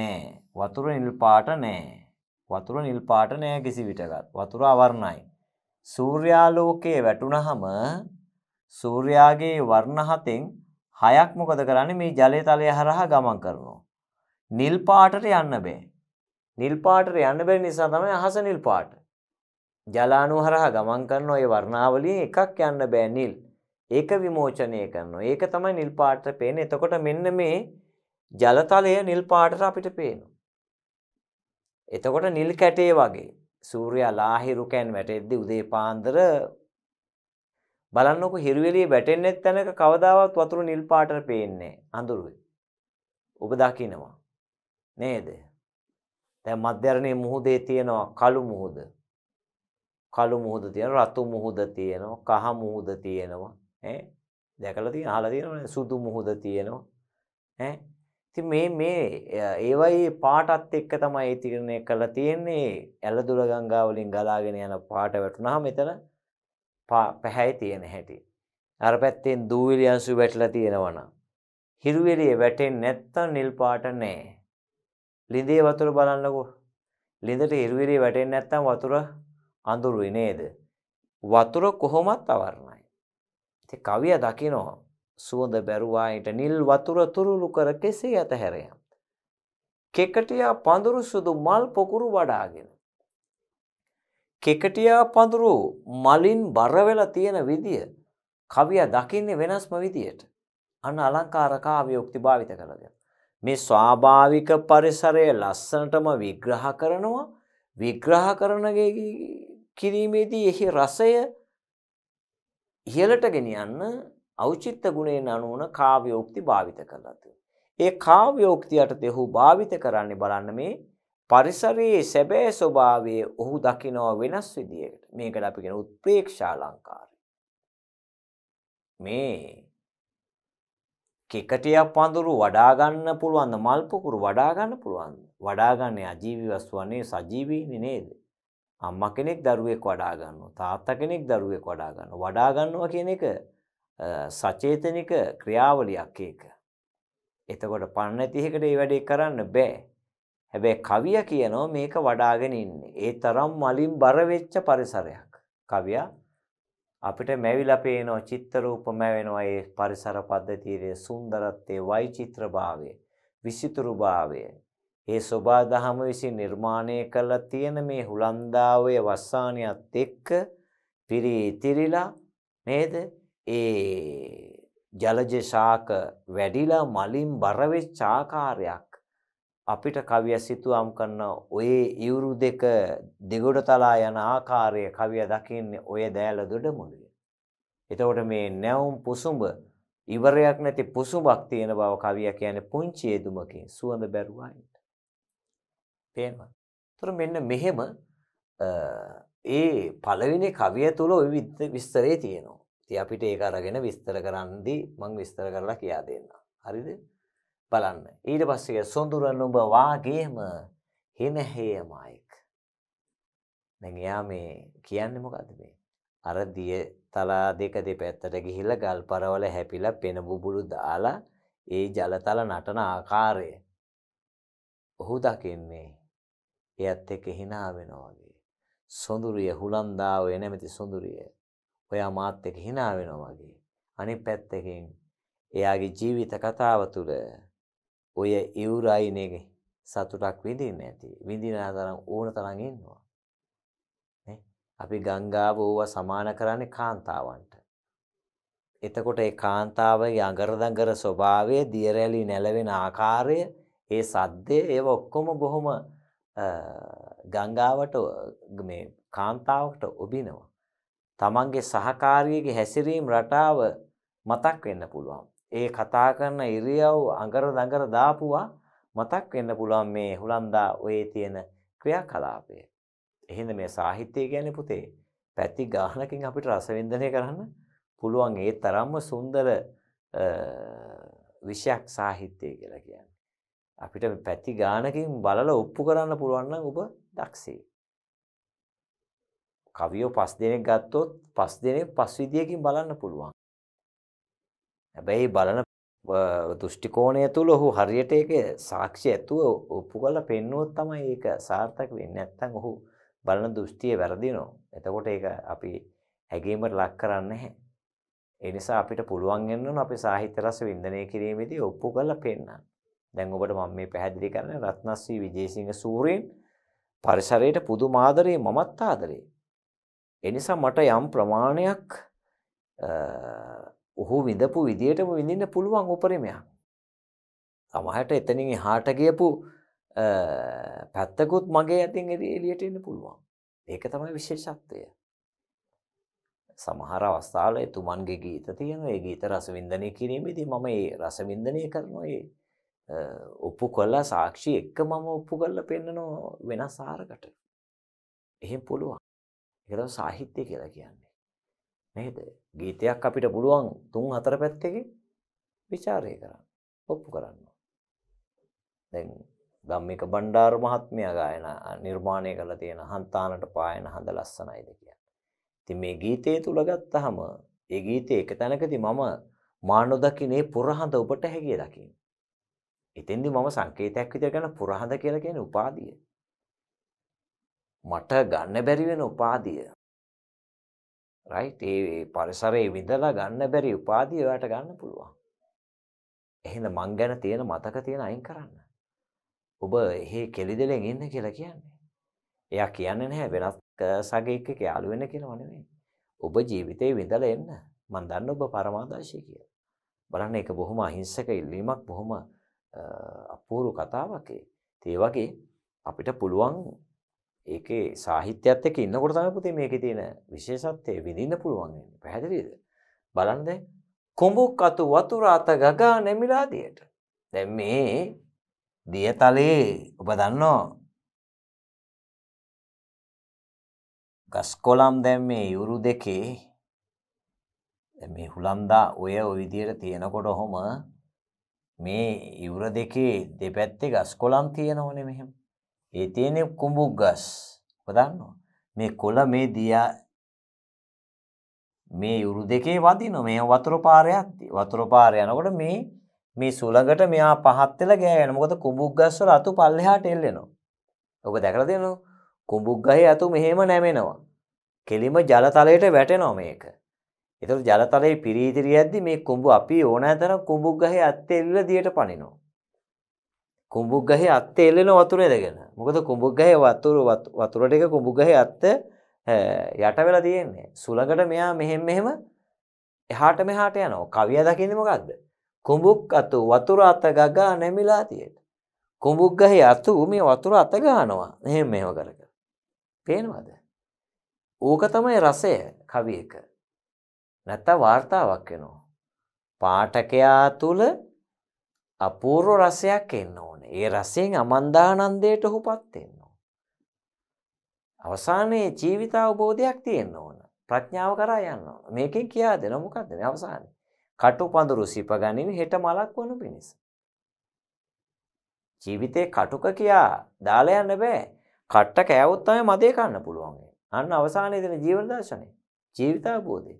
නෑ. වතුර නිල් පාට නෑ. වතුර නිල් පාට නෑ කිසි විටකත්. වතුර අවර්ණයි. සූර්යාලෝකයේ වැටුණහම සූර්යාගේ වර්ණ හතෙන් හයක් මොකද කරන්නේ මේ ජලය තලය හරහා ගමන් කරනවා. නිල් පාටට යන්න බෑ. නිල් පාටට යන්න බැරි නිසා තමයි අහස නිල් පාට. ජලාණු හරහා ගමන් කරන ওই වර්ණාවලියෙන් එකක් යන්න බෑ නිල්. ඒක විමෝචනය කරනවා. ඒක තමයි නිල් පාටට පේන්නේ. එතකොට මෙන්න මේ ජලතලය නිල් පාටට අපිට පේනවා. එතකොට නිල් කැටේ වගේ සූර්යා ලාහිරු කෑන් වැටෙද්දි උදේ පාන්දර බලන්නකො හිරුවෙලිය වැටෙන්නෙත් තැනක කවදාවත් වතුර නිල් පාට පේන්නේ අඳුරුයි. ඔබ දකිනවා. නේද? දැන් මධ්‍යරණයේ මුහුදේ තියෙනවා කළු මුහුද. කළු මුහුද තියෙනවා, රතු මුහුද තියෙනවා, කහ මුහුද තියෙනවා. ඈ දැකලා තියෙන අහලා තියෙනවනේ සුදු මුහුද තියෙනවා. ඈ ති මේ මේ ඒවයි පාටත් එක්ක තමයි ඉතිරණය කළ තියෙන්නේ ඇල දුර ගංගාවලින් ගලාගෙන යන පාට වැටුනා මෙතන පැහැයි තියෙන හැටි. අර පැත්තෙන් දූවිලියන්සු වැටලා තියෙනවන. හිරුවෙලිය වැටෙන් නැත්තන් නිල් පාට නෑ. ලිඳේ වතුර බලන්නකු ලිඳට හිරුවෙලිය වැටෙන් නැත්තම් වතුර අඳුරුයි නේද. වතුර කොහොමත් අවරණයි. ති කවිය දකිනවා සුවඳ බැරුවායට නිල් වතුර තුරුළු කර කෙසේ ඇතහැරය. කෙකටියා පඳුරු සුදු මල් පොකුරු වඩාගෙන. කෙකටියා පඳුරු මලින් බරවෙලා තියෙන විදිය කවිය දකින්නේ වෙනස්ම විදියට අන්න අලංකාරකාවයෝක්ති භාවිත කළද. මේ ස්වාභාවික පරිසරය ලස්සනටම විග්‍රහ කරනවා විග්‍රහ කරනගේ කිරීමේදී එහි රසය ඉහලට ගෙනියන්න අවචිත්ත ගුණයෙන් අනුවන කාව්‍යෝක්ති භාවිත කරලා ඒ කාව්‍යෝක්ති යටතේ ඔහු භාවිත කරන්නේ බලන්න මේ පරිසරයේ සැබෑ ස්වභාවය ඔහු දකිනවා වෙනස් විදියකට. මේකට අපි කියන උත්ප්‍රේක්ෂා අලංකාරය. මේ කෙකටියක් පඳුරු වඩා ගන්න පුළුවන්ද මල් පුකුරු වඩා ගන්න පුළුවන්ද වඩා ගන්න අජීවී වස්තුවනේ සජීවීනේ නේද අම්මා කෙනෙක් දරුවෙක් වඩා ගන්නවා තාත්තා කෙනෙක් දරුවෙක් වඩා ගන්නවා වඩා ගන්නවා කියන එක සචේතනික ක්‍රියාවලියක් ඒක. එතකොට පන්න ඇතිහකට ඒ වැඩේ කරන්න බෑ. හැබැයි කවිය කියනෝ මේක වඩාගෙන ඉන්නේ. ඒ තරම් මලින් බරවෙච්ච පරිසරයක්. කවියා අපිට මැවිලා පේනෝ චිත්තරූප මැවෙනවා ඒ පරිසර පද්ධතියේ සුන්දරත්වයේ වෛචිත්‍රභාවය, විසිතුරුභාවය. ඒ සෝබා දහම විසින් නිර්මාණය කළ තියෙන මේ හුලන්දාවේ වස්සානියත් එක්ක පිරී ඉතිරිලා නේද? ඒ ජලජ ශාක වැඩිලා මලින් බරවෙච්ච ආකාරයක් අපිට කවිය සිතුවම් කරන ඔය ඉවුරු දෙක දෙගොඩ තලා යන ආකාරය කවිය දකින්නේ ඔය දෑල දොඩමුළුවේ. එතකොට මේ නැවුම් පුසුඹ ඉවරයක් නැති පුසුඹක් තියෙන බව කවිය කියන්නේ පුංචි යෙදුමකින් සුවඳ බැරුවයිට. පේනවා. ඒතර මෙන්න මෙහෙම ඒ පළවෙනි කවිය තුල ওই විස්තරේ තියෙනවා. ඉතින් අපිට ඒක අරගෙන විස්තර කරන්දී මම විස්තර කරලා කියා දෙන්නම්. හරිද? බලන්න. ඊට පස්සේ සොඳුරන් ඔබ වාගේම හිනහේමයික්. දැන් එයා මේ කියන්නේ මොකද්ද මේ? අර දිය තලා දෙක දෙපැත්තට ගිහිල්ලා ගල් පරවල හැපිලා පෙන බුබුලු දාලා ඒ ජලතල නටන ආකාරය ඔහු දකින්නේ එයත් එක්ක hina වෙනවා වගේ. සොඳුරිය හුලන්දාවේ නැමැති සොඳුරිය ඔයා මාත් එක්ක hina වෙනවා වගේ. අනිත් පැත්තකින් එයාගේ ජීවිත කතාව තුළ ඔය ඉවුරයිනේ සතුටක් විඳින්න ඇති. විඳින තරම් ඕන තරම් ඉන්නවා. නේ? අපි ගංගාව ඕවා සමාන කරන්නේ කාන්තාවන්ට. එතකොට ඒ කාන්තාවගේ අඟරදඟර ස්වභාවය, දියරැලි නැලවෙන ආකාරය, ඒ සද්දේ ඒව ඔක්කොම බොහොම ගංගාවට මේ කාන්තාවකට ඔබිනවා. තමන්ගේ සහකාරියගේ හැසිරීම් රටාව මතක් වෙන්න පුළුවන්. ඒ කතා කරන ඉරියව් අඟර දඟර දාපුවා මතක් වෙන්න පුළුවන් මේ හුලන්දා ඔයේ තියෙන ක්‍රියාකලාපය. එහෙනම් මේ සාහිත්‍ය කියන්නේ පුතේ පැති ගානකින් අපිට රසවින්දනය කරන්න පුළුවන් ඒ තරම්ම සුන්දර විෂයක් සාහිත්‍යය කියලා කියන්නේ. අපිට පැති ගානකින් බලලා ඔප්පු කරන්න පුළුවන් නම් ඔබ දක්ෂේ. කවියෝ පස් දෙනෙක් ගත්තොත් පස් දෙනෙක් පස් විදියකින් බලන්න පුළුවන්. හැබැයි බලන දෘෂ්ටි කෝණය තුල ඔහු හරියට ඒක සාක්ෂි ඇතුව ඔප්පු කරලා පෙන්නුවොත් තමයි ඒක සාර්ථක වෙන්නේ. නැත්නම් ඔහු බලන දෘෂ්ටිය වැරදිනවා. එතකොට ඒක අපි හැගීමට ලක් කරන්නේ නැහැ. ඒ නිසා අපිට පුළුවන් වෙනවා අපේ සාහිත්‍ය රස වින්දනය කිරීමේදී ඔප්පු කරලා පෙන්වන්න. දැන් ඔබට මම මේ පැහැදිලි කරන්නේ රත්නශ්‍රී විජේසිංහ සූරීන් පරිසරයට පුදුම ආදරේ මමත් ආදරේ. එනිසා මට යම් ප්‍රමාණයක් ඔහු විඳපු විදියටම විඳින්න පුළුවන් උපරිමයක්. සමහරට එතනින් එහාට ගියපු පැත්තකුත් මගේ ඇතින් එළියට එන්න පුළුවන්. ඒක තමයි විශේෂත්වය. සමහර අවස්ථාවල එතුමන්ගේ ගීත තියෙනවා. ඒ ගීත රසවින්දනය කිරීමේදී මම ඒ රසවින්දනය කරනවා. ඒ ඔප්පු කළා සාක්ෂි එක්ක මම ඔප්පු කරලා පෙන්නන වෙනස් ආරකට. එහෙම පුළුවන්. ඒක තමයි සාහිත්‍ය කියලා කියන්නේ. නේද? ගීතයක් අපිට පුළුවන් තුන් හතර පැත්තකින් ਵਿਚාරය කරන්න, ඔප්පු කරන්න. දැන් ගම්මික බණ්ඩාර මහත්මයා ගායන නිර්මාණය කරලා තියෙන හන්තානට පායන හඳ ලස්සනයිද කියන්නේ. ඉතින් මේ ගීතය තුල ගත්තාම ඒ ගීතේ එක තැනකදී මම මානොදකිනේ පුරහඳ ඔබට හැකිය දකින්න. එතෙන්දී මම සංකේතයක් විදියට ගන්න පුරහඳ කියලා කියන්නේ උපාධිය. මට ගන්න බැරි වෙන උපාදිය. රයිට් ඒ පරිසරයේ විඳලා ගන්න බැරි උපාදිය ඔයාට ගන්න පුළුවන්. එහෙනම් මං ගැන තියෙන මතක තියෙන අයින් කරන්න. ඔබ එහි කෙලිදෙලෙන් ඉන්න කියලා කියන්නේ. එයා කියන්නේ නැහැ වෙනත් සගයෙක් එක්ක යාළු වෙන්න කියලා නෙවෙයි. ඔබ ජීවිතේ විඳලා එන්න. මං දන්න ඔබ පරමාදර්ශී කියලා. බලන්න ඒක බොහොම අහිංසක ඉල්ලීමක් බොහොම අපූරු කතාවක් ඒ. ඒ වගේ අපිට පුළුවන් ඒකේ සාහිත්‍යයත් එක්ක ඉන්නකොට තමයි පුතේ මේකේ තියෙන විශේෂත්වය විඳින්න පුළුවන් වෙන්නේ. පැහැදිලිද? බලන්න දැන් කොඹුක් අතු වතුර අත ගගා නැමිලා දියට. දැන් මේ දියතලේ ඔබ දන්නෝ ගස් කොළම් දැන් මේ යුරු දෙකේ මේ හුලන්දා ඔය ඔය විදියට තියෙනකොට ඔහොම මේ ඉවුර දෙකේ දෙපැත්තේ ගස් කොළම් තියෙනවනේ මෙහෙම. ඒ තියෙන කුඹුක් ගස්. ඔබ මේ කොළ මේ දියා මේ යුරු දෙකේ වදිනවා. මේ වතුර පාරයක් වතුර පාර යනකොට මේ මේ සුළඟට මෙයා පහත් වෙලා ගෑවෙන. මොකද කුඹුක් ගස් වල අතු පල්ලෙහාට එල්ලෙනවා. ඔබ දැකලා තියෙනවද? කුඹුක් ගහේ අතු මෙහෙම නැමෙනවා. කෙලිම ජලතලයට වැටෙනවා මේක. ඒතර ජලතලයේ පිරීතිරියද්දි මේ කුඹු අපි ඕනෑතර කුඹුක් ගහේ අත් එල්ල දියට පනිනවා. කුඹුක් ගහේ අත්ත එල්ලෙන වතුර ඇදගෙන මොකද කුඹුක් ගහේ වතුර වතුරට එක කුඹුක් ගහේ අත්ත යට වෙලා තියෙන්නේ සුළඟට මෙයා මෙහෙම මෙහෙම එහාට මෙහාට යනවා කවිය දකින්නේ මොකද්ද කුඹුක් අතු වතුර අත ගගා නැමිලා තියෙට කුඹුක් ගහේ අතු මේ වතුර අත ගහනවා එහෙම මෙහෙම කර කර පේනවද ඕක තමයි රසය කවියක නැත්තම් වාර්තාවක් වෙනවා පාඨකයා තුල අපූර්ව රසයක් එන්න ඕන ඒ රසයෙන් අමන්දානන්දයට හුපත්වෙන්නවා. අවසානයේ ජීවිත අවබෝධයක් තියෙන්න්න ඕන ප්‍රඥාව කරා යන්න මේකින් කියා දෙන මොකක්දන අවසාන කටු පඳුරු සිප ගනිම හෙට මලක් වනු පිණිස. ජීවිතේ කටුක කියා දාලා යන්න බෑ කට්ට කෑවොත්තම මදේ කන්න පුළුවන්ගේ අන්න අවසානය දෙන ජීවනදර්ශනය ජීවිතාබෝධය.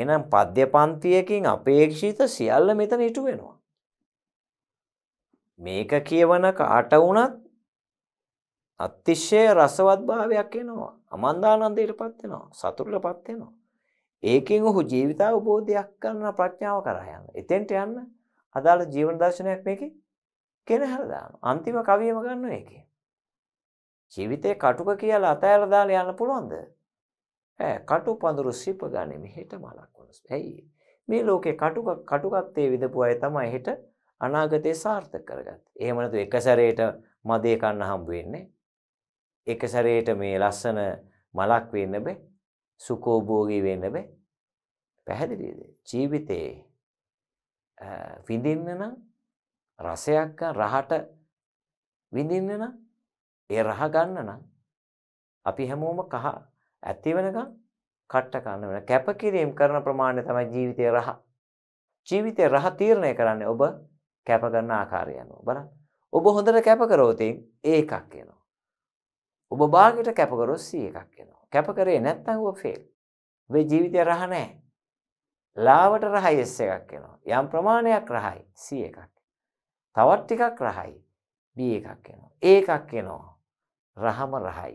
එනම් පද්‍ය පන්තියකින් අපේක්ෂිත සියල්ල මෙතන ඉටු වෙනවා. මේක කියවන කාට වුණත් අතිශය රසවත් භාවයක් එනවා. අමන්දානන්දයට පත් වෙනවා. සතුටට පත් වෙනවා. ඒකෙන් ඔහු ජීවිතාවබෝධයක් කරන ප්‍රඥාව කරා යනවා. එතෙන්ට යන්න අදාළ ජීවන දර්ශනයක් මේකේ කෙනහර දානවා. අන්තිම කවියම ගන්නවා ඒකේ. ජීවිතේ කටුක කියලා අතෑර දාලා යන්න පුළුවන්ද? ඈ කටු පඳුරු සිප ගනිමි හෙට මලක් වනස්. ඇයි මේ ලෝකේ කටුක කටුකත්තේ විදපු අය තමයි හෙට අනාගතය සාර්ථක කරගත්. එහෙම නැතු එක සැරේට මදේ කන්න හම්බ වෙන්නේ. එක සැරේට මේ ලස්සන මලක් වෙන්න බෑ. සුඛෝභෝගී වෙන්න බෑ. පැහැදිලිද? ජීවිතේ විඳින්න නම් රසයක් රහට විඳින්න නම් ඒ රහ ගන්න නම් අපි හැමෝම කහ ඇති වෙනකම් කට්ට කන්න වෙන කැපකිරීම කරන ප්‍රමාණය තමයි ජීවිතයේ රහ. ජීවිතයේ රහ තීරණය කරන්නේ ඔබ කැප කරන ආකාරය යනවා බලන්න. ඔබ හොඳට කැප කරොත් ඒකක් එනවා. ඔබ භාගයට කැප කරොත් 100ක් එනවා. කැප කරේ නැත්නම් ඔබ ෆේල්. ඔබේ ජීවිතය රහ නැහැ. ලාවට රහයි S එකක් එනවා. යම් ප්‍රමාණයක් රහයි 100ක්. තවත් ටිකක් රහයි B එකක් එනවා. ඒකක් එනවා. රහම රහයි.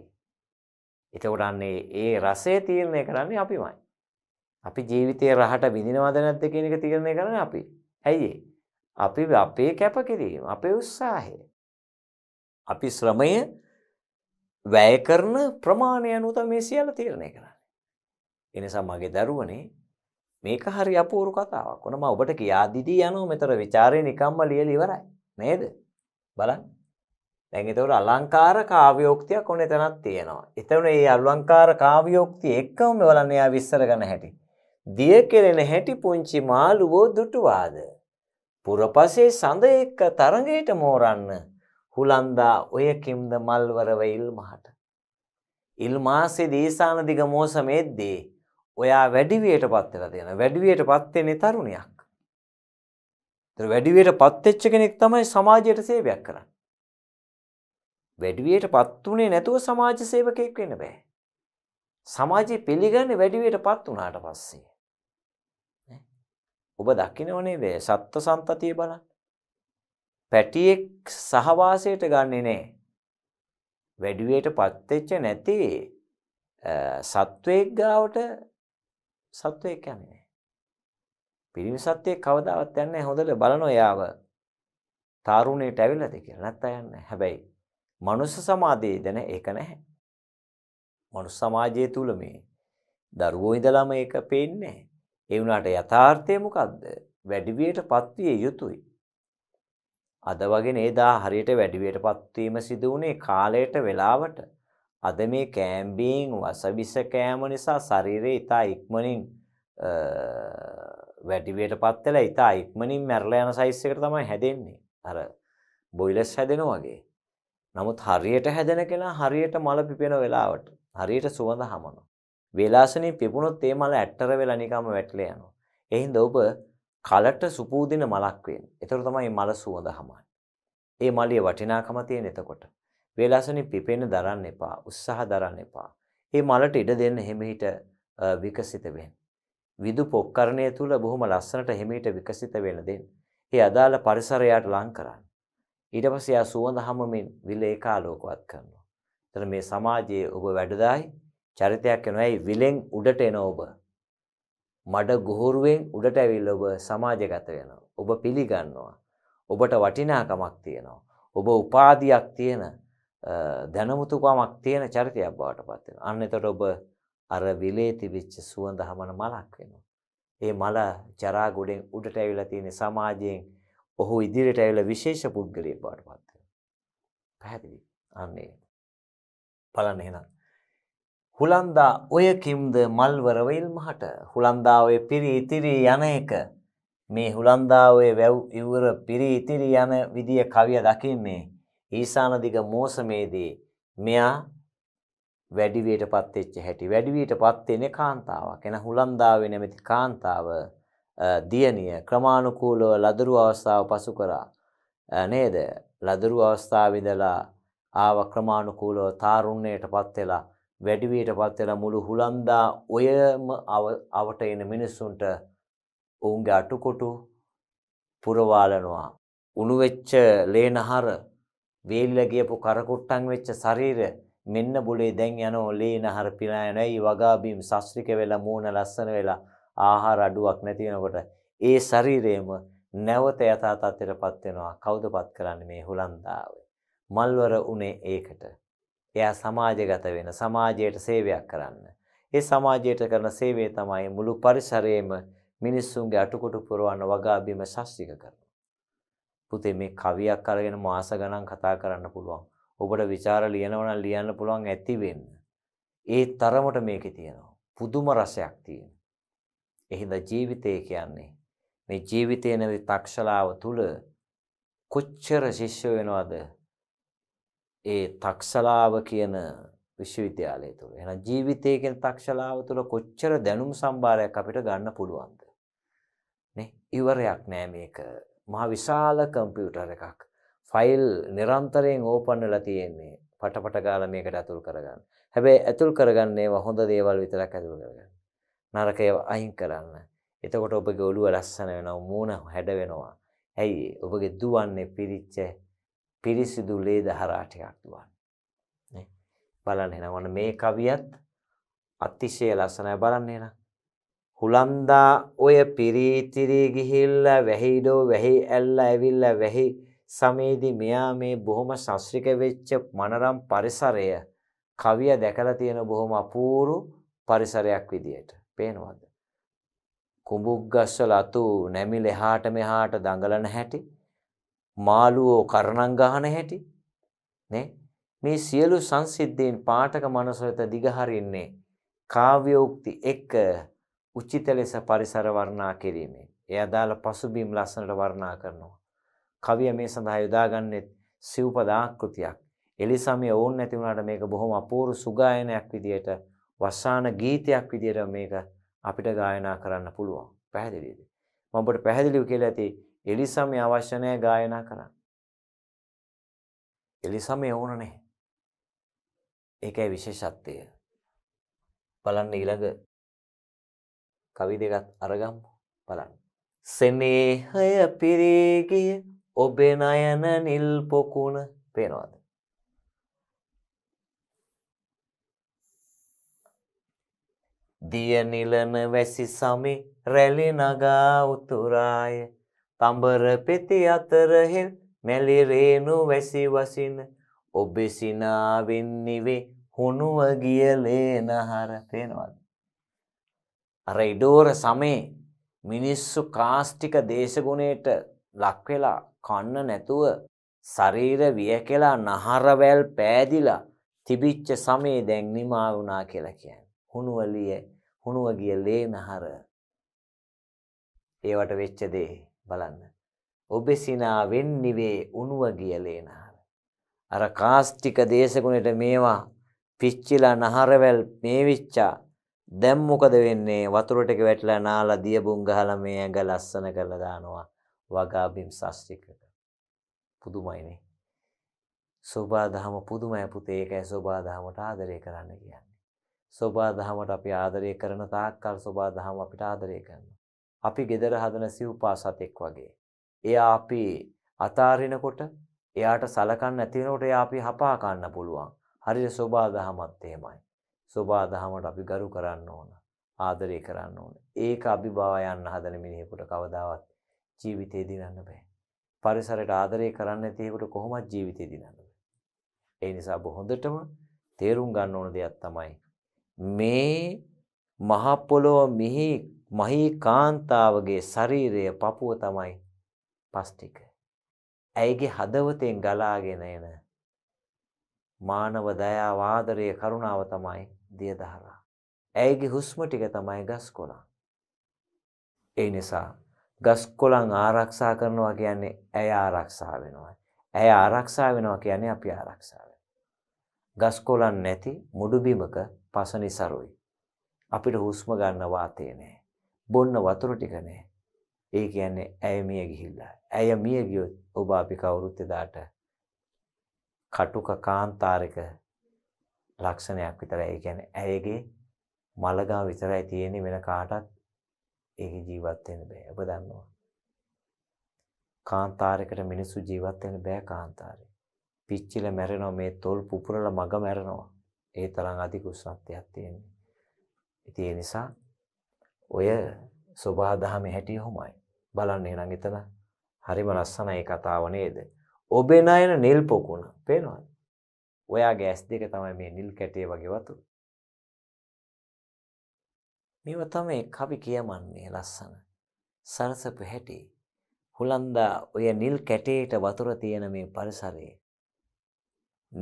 එතකොට අන්නේ ඒ රසය තීරණය කරන්නේ අපිමයි. අපි ජීවිතයේ රහට විඳිනවද නැද්ද කියන එක තීරණය කරන්නේ අපි. ඇයි ඒ? අපි අපේ කැපකිරීම අපේ උත්සාහය. අපි ශ්‍රමය වැය කරන ප්‍රමාණය අනුත මේ සියල තීරණය කරන්න. එනිසා මගේ දරුවනේ මේක හරි අපූරු කතාවක් වන ම ඔබට කියාදිදී යනු මෙතර විචාරය නිකම්ම ලියල ඉවරයි නේද බලන් ඇඟතවට අලංකාර කාවයෝක්තියක් ඔන එතනත් තියෙනවා. එතවන ඒ අල්ලංකාර කාවයෝක්ති එක්කවම වලන්නයා විස්සර ගන හැටි. දිය කෙරෙන හැටි පුංචි මාළුවෝ දුටුවාද. පුරපසේ සඳ එක්ක තරඟයට මෝරන්න හුලන්දා ඔය කිම්ද මල්වරව ඉල්මහට. ඉල්මාසේ දීසාන දිග මෝසමේද්දී ඔයා වැඩිවියට පත්වෙලා තියෙන වැඩිවියට පත්වෙන්නේ තරුණයක්. වැඩිවියට පත්වෙච්ච කෙනෙක් තමයි සමාජයට සේවයක් කරන්න. වැඩිවියට පත්වනේ නැතුව සමාජ සේවකයෙක් වෙන්න බෑ. සමාජය පිළිගන්න වැඩිවියට පත් වනාට පස්සේ. ඔබ දකිනව නේද සත්ත්ව සන්තතිය බලන්න. පැටියෙක් සහවාසයට ගන්නෙ නෑ. වැඩිවියට පත්වෙච්ච නැති සත්වයෙක් ගාවට සත්වයෙක් යන්නේ නෑ. පිරිමි සත්වයෙක් කවදාවත් යන්නේ නැහැ. හොඳට බලන එයාව. තාරුණයට ඇවිල්ලාද කියලා නැත්තම් යන්නේ. හැබැයි මනුස්ස සමාජයේද නැ ඒක නැහැ. මනුස්ස සමාජය තුල මේ දරුවෝ ඉඳලාම ඒක පේන්නේ නැහැ. ඒ වුණාට යථාර්ථය මොකද්ද? වැඩිවියටපත් විය යුතුයි. අද වගේ නේදා හරියට වැඩිවියටපත් වීම සිදු වුණේ කාලයට වෙලාවට. අද මේ කෑම්බින් වසවිස කෑම නිසා ශරීරය ඉතා ඉක්මනින් වැඩිවියටපත් වෙලා ඉතා ඉක්මනින් මැරලා යන සයිස් එකට තමයි හැදෙන්නේ. අර බොයිලස් හැදෙනා වගේ. නමුත් හරියට හැදෙන කෙනා හරියට මල පිපෙන වෙලාවට හරියට සුවඳ හමනවා. වේලාසනේ පිපුණොත් ඒ මල ඇට්ටර වෙලා නිකම්ම වැටලා යනවා. ඒ හින්දා ඔබ කලට සුපූදින මලක් වෙන්න. ඒතර තමයි මල සුවඳ හමන්නේ. ඒ මලිය වටිනාකම තියෙන එතකොට. වේලාසනේ පිපෙන්න දරන්න එපා. උත්සාහ දරන්න එපා. ඒ මලට ඉඩ දෙන්න හිමිහිට විකසිත වෙන්න. විදු පොක්කරණය තුළ බොහොම ලස්සනට හිමීට විකසිත වෙන දෙන්න. ඒ අදාළ පරිසරයට ලං කරන්න. ඊට පස්සේ ආ සුවඳ හැමමින් විල ඒකාලෝකවත් කරනවා. එතන මේ සමාජයේ ඔබ වැඩදායි චරිතයක් එනවා. ඇයි විලෙන් උඩට එන ඔබ. මඩ ගොහරුවෙන් උඩට ඇවිල්ලා ඔබ සමාජගත වෙනවා. ඔබ පිළිගන්නවා. ඔබට වටිනාකමක් තියෙනවා. ඔබ උපාධියක් තියෙන දැනමුතුකමක් තියෙන චරිතයක් බවට පත් වෙනවා. අන්න එතකොට ඔබ අර විලේ තිබිච්ච සුවඳ හමන මලක් වෙනවා. ඒ මල ජරා ගොඩෙන් උඩට ඇවිල්ලා තියෙන සමාජයෙන් ඔහු ඉදිරියට ඇවිල්ලා විශේෂ පුද්ගලයෙක් බවට පත් වෙනවා. පැහැදිලි. අන්න ඒ. බලන්න එහෙනම් හුලන්දා ඔය කිම්ද මල්වරවයිල් මහට හුලන්දාවේ පිරි ඉතිරී යන එක මේ හුලන්දාවේ වැව් ඉවර පිරි ඉතිරි යන විදිය කවිය දකින්නේ ඊසානදිග මෝසමේදී මෙයා වැඩිවයට පත්වෙච්ච හැටි වැඩිවීට පත්වෙන කාන්තාවක් එන හුලන්දාවේ නැමැති කාන්තාව දියනිය ක්‍රමාණුකූලව ලදරු අවස්ථාව පසු කරා නේද ලදරු අවස්ථාවිදලා ආව ක්‍රමාණුකූලව තාරුණයට පත්වෙලා වැඩිවියට පත්වෙන මුළු හුලන්දා ඔයම අවට එන මිනිස්සුන්ට ඔවුන්ගේ අටුකොටු පුරවාලනවා. උණුවෙච්ච ලේනහර වේල්ලගියපු කරකුට්ටන් වෙච්ච ශරීර මෙන්න බුලේ දැන් යනෝ ලේනහර පිනායනයි වගාබීම් සස්්‍රික වෙලා මූුණ ලස්සන වෙලා ආහාර අඩුවක් නැතිවෙනකොට ඒ ශරීරයම නැවත යථා තත්ත්වයට පත්වෙනවා කෞුද පත් කරන්න මේ හුළන්දාව. මල්වර උනේ ඒකට. එයා සමාජගත වෙන සමාජයට සේවයක් කරන්න. ඒ සමාජයට කරන සේවය තමයි මුළු පරිසරයේම මිනිස්සුන්ගේ අටකොටු පුරවන්න වගාබිම ශස්තික කරනවා. පුතේ මේ කවියක් අරගෙන මාස ගණන් කතා කරන්න පුළුවන්. ඔබට ਵਿਚාර ලියනවා ලියන්න පුළුවන් ඇති වෙන්න. ඒ තරමට මේකේ තියෙනවා. පුදුම රසයක් තියෙන. එහිඳ ජීවිතය කියන්නේ මේ ජීවිතයේ නැති තක්ෂලාව තුල කොච්චර ශිෂ්‍ය වෙනවද ඒ තක්ෂලාව කියන විශ්වවිද්‍යාලය තුළ එහෙනම් ජීවිතය කියන තක්ෂලාව තුළ කොච්චර දැනුම් සම්භාරයක් අපිට ගන්න පුළුවන්ද නේ ඉවරයක් නෑ මේක මහා විශාල කම්පියුටර් එකක් ෆයිල් නිරන්තරයෙන් ඕපන් වෙලා තියෙන්නේ පටපට ගාලා මේකට ඇතුල් කරගන්න හැබැයි ඇතුල් කරගන්න ඒවා හොඳ දේවල් විතරක් ඇතුල් කරගන්න නරක ඒවා අයින් කරන්න එතකොට ඔබගේ ඔළුව ලස්සන වෙනවා මූණ හැඩ වෙනවා ඇයි ඔබගේ දුවන්නේ පිරිච්ච පිරිසිදු ලේ දහරා ටිකක් දුවන්න. නේ? බලන්න එහෙනම් ඔන්න මේ කවියත් අතිශය ලස්සනයි බලන්න එහෙනම්. හුලන්දා ඔය පිරිතිරි ගිහිල්ලා වැහිඩෝ වැහි ඇල්ල ඇවිල්ලා වැහි සමේදී මෙයා මේ බොහොම ශස්ත්‍රික වෙච්ච මනරම් පරිසරය කවිය දැකලා තියෙන බොහොම අපූරු පරිසරයක් විදියට පේනවද කුඹුක් ගස්වල අතු නැමිල එහාට මෙහාට දඟලන හැටි මාළුවෝ කරණම් ගහන හැටි නේ මේ සියලු සංසිද්ධීන් පාඨක මනස වෙත දිගහරින්නේ කාව්‍යෝක්ති එක උචිත ලෙස පරිසර වර්ණනා කිරීමෙන්. ඒ අදාළ පසුබිම් ලස්සනට වර්ණනා කරනවා. කවිය මේ සඳහා යොදාගන්නේ සිව්පද ආකෘතියක්. එලිසමිය ඕන් නැති වුණාට මේක බොහොම අපූර්ව සුගායනයක් විදියට වස්සාන ගීතයක් විදියට මේක අපිට ගායනා කරන්න පුළුවන්. පැහැදිලිද? මම ඔබට පැහැදිලිව කියලා ඇති එලිසා මේ අවශ්‍ය නැහැ ගායනා කරන්න. එලිසා මේ ඕන නැහැ. ඒකයි විශේෂත්වය. බලන්න ඊළඟ කවි දෙකක් අරගමු බලන්න. සෙනෙහය පිරීගිය ඔබේ නයන නිල් පොකුණ පේනවාද? දිය නිලන වැසි සමි රැලි නගා උතුරාය සඹර පෙති අතරහෙල් මැලි රේණු වැසි වසින ඔබ සිනාවෙන් නිවේ හුණුව ගිය ලේනහර පේනවද අර ඉඩෝර සමේ මිනිස්සු කාස්ටික දේශගුණයට ලක්වෙලා කන්න නැතුව ශරීර වියකලා නහරවැල් පෑදිලා තිබිච්ච සමේ දැන් නිමා වුණා කියලා කියන්නේ. හුණුවලිය හුණුව ගිය ලේ නහර ඒවට වෙච්ච දේ බලන්න. ඔබෙසිනා වෙන්නිවේ උනුව ගියලේනාව. අර කාස්ටික දේශගුණට මේවා පිච්චිලා නහරවැල් මේවිච්චා දැම්මොකද වෙන්නේ වතුරටක වැටලා නාලා දියබුන් ගහලා මේ ඇඟ ලස්සන කරලා දානවා වගාබිම් ශාස්ත්‍රිකක පුදුමයිනේ සෝබාදහම පුදුමයි පුතේ ඒකයි සෝබාදහමට ආදරය කරන්න කියන්නේ සෝබාදහමට අපි ආදරය කරන තාක්කල් සෝබාදහම අපිට ආදරය කරනවා අපි gedara හදන සිව්පාසතෙක් වගේ. එයා අපි අතාරිනකොට එයාට සලකන්න නැති වෙනකොට එයා අපි හපා ගන්න පුළුවන්. හරිය සෝබා දහමත් එහෙමයි. සෝබා දහමට අපි ගරු කරන්න ඕන. ආදරය කරන්න ඕන. ඒක අභිභාවයන් හදන මිනිහෙකුට කවදාවත් ජීවිතේ දිනන්න බෑ. පරිසරයට ආදරය කරන්න නැතිහෙකුට කොහොමත් ජීවිතේ දිනන්න බෑ. ඒ නිසා ඔබ හොඳටම තේරුම් ගන්න ඕන දෙයක් තමයි මේ මහ පොළොව මිහි මහී කාන්තාවගේ ශරීරය පපුව තමයි පස්ටික. ඇයිගේ හදවතෙන් ගලාගෙන එන මානව දයා වාදරය කරුණාව තමයි දියදහරා. ඇයිගේ හුස්ම ටික තමයි ගස්කොළන්. ඒ නිසා ගස්කොළන් ආරක්ෂා කරනවා කියන්නේ ඇය ආරක්ෂා වෙනවා. ඇය ආරක්ෂා වෙනවා කියන්නේ අපි ආරක්ෂාව. ගස්කොළන් නැති මුඩුබිමක පසනිසරුයි. අපිට හුස්ම ගන්න වාතය නෑ. බොන්න වතුර ටික නෑ. ඒ කියන්නේ ඇය මිය ගිහිල්ලා. ඇය මිය ගියොත් ඔබ අපි කවුරුත් එදාට කටුක කාන්තාරික ලක්ෂණයක් විතරයි. ඒ කියන්නේ ඇයගේ මලගා විතරයි තියෙන්නේ වෙන කාටත් ඒක ජීවත් වෙන්න බෑ. ඔබ දන්නවා. කාන්තාරයකට මිනිස්සු ජීවත් වෙන්න බෑ කාන්තාරේ. පිච්චිල මැරෙනවා මේ තොල් පුපුරලා මග මැරෙනවා. ඒ තරම් අධික උෂ්ණත්වයක් තියෙන්නේ. ඉතින් ඒ නිසා ඔය ස්වභාදහමේ හැටිය හොමයි. බලන්නේ නම් එතන හරිම ලස්සනයි ඒ කතාව නේද? ඔබේ නයන නිල් පොකුණ පේනවද? ඔයාගේ ඇස් දෙක තමයි මේ නිල් කැටේ වගේ වතුර. මේව තමයි කවි කියමන්නේ ලස්සන. සරසපු හැටි. හුලන්දා ඔය නිල් කැටේට වතුර තියෙන මේ පරිසරයේ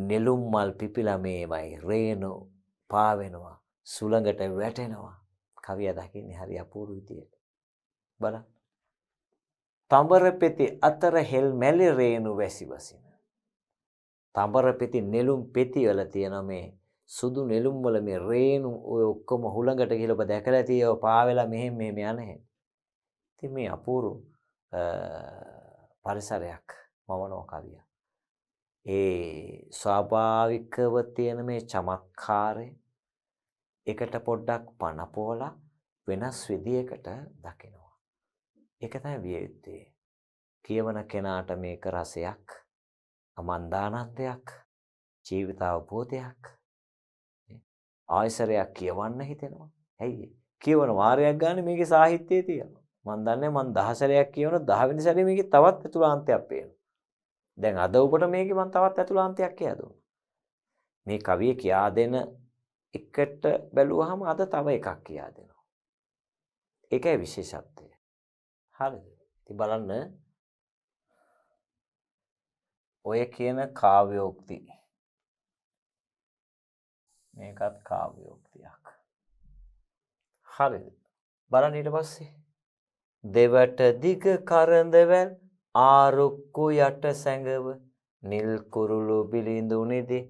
නෙළුම් මල් පිපිලා මේවයි රේනෝ පාවෙනවා සුළඟට වැටෙනවා කවියා දකින්නේ හරි අපූර්ව විදියට. බලන්න. තඹර පෙති අතර හෙල් මැලි රේණු වැසිවසින. තඹර පෙති නෙළුම් පෙති වල තියෙන මේ සුදු නෙළුම් වල මේ රේණු ඔය ඔක්කොම හුළඟට ගිහලා ඔබ දැකලා තියෙව පාවෙලා මෙහෙම මෙහෙම යන හැටි. ඉතින් මේ අපූර්ව පරිසරයක් මවනෝ කවියා. ඒ ස්වාභාවිකව තියෙන මේ චමත්කාරය එකට පොඩ්ඩක් පනපෝලා වෙනස් විදියකට දකිනවා. ඒක තමයි විය යුත්තේ. කියවන කෙනාට මේක රසයක්, අමන්දානත්වයක්, ජීවිත අවබෝධයක්. ආයසරයක් කියවන්න හිතෙනවා. ඇයි? කියවන වාරයක් ගන්න මේකේ සාහිත්‍යයේ තියෙනවා. මන් දන්නේ මන් දහසරයක් කියවන 10 වෙනි සැරේ මේකේ තවත් අතුලාන්තයක් පේනවා. දැන් අද ඔබට මේකේ මන් තවත් අතුලාන්තයක් කියලා දුන්නා. මේ කවිය කියා දෙන එකට බැලුවහම අද තව එකක් කියා දෙනවා. ඒකයි විශේෂත්වය. හරිද? ඉතින් බලන්න ඔය කියන කාව්‍යෝක්ති මේකත් කාව්‍යෝක්තියක්. හරිද? බලන්න ඊට පස්සේ දෙවට දිග කරඳවැල් ආරුක්කු යට සැඟව නිල් කුරුළු බිලිඳුනිදී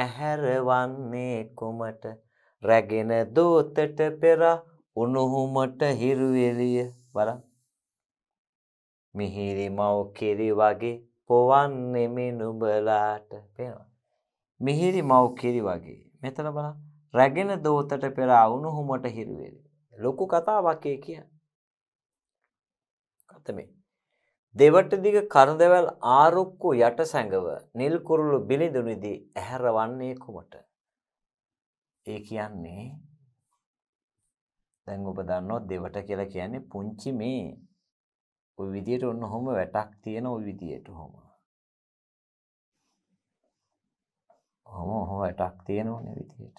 ඇහැරවන්නේ කුමට රැගෙන දෝතට පෙර උණුහුමට හිරුවෙලිය බල මිහිරි මව් කිරි වගේ පොවන්නෙමි නුබලාට පෙනවා මිහිරි මව් කිරි වගේ මෙතන බල රැගෙන දෝතට පෙර අවුණුහුමට හිරුවෙලි ලොකු කතාවක් කිය කිය කතමේ දෙවටදිග කරදවැල් ආරුක්කු යට සැඟව නිල් කුරුළු බිලිඳුනිදී ඇහැරවන්නේ කුමට. ඒ කියන්නේ දැන් ඔබ දන්නව දෙවට කියලා කියන්නේ පුංචි මේ ওই විදියට ඔන්න ඔහොම වැටක් තියෙන ওই විදියට ඔහොම. ඔහොම ඔහොම වැටක් තියෙන ඕනේ විදියට.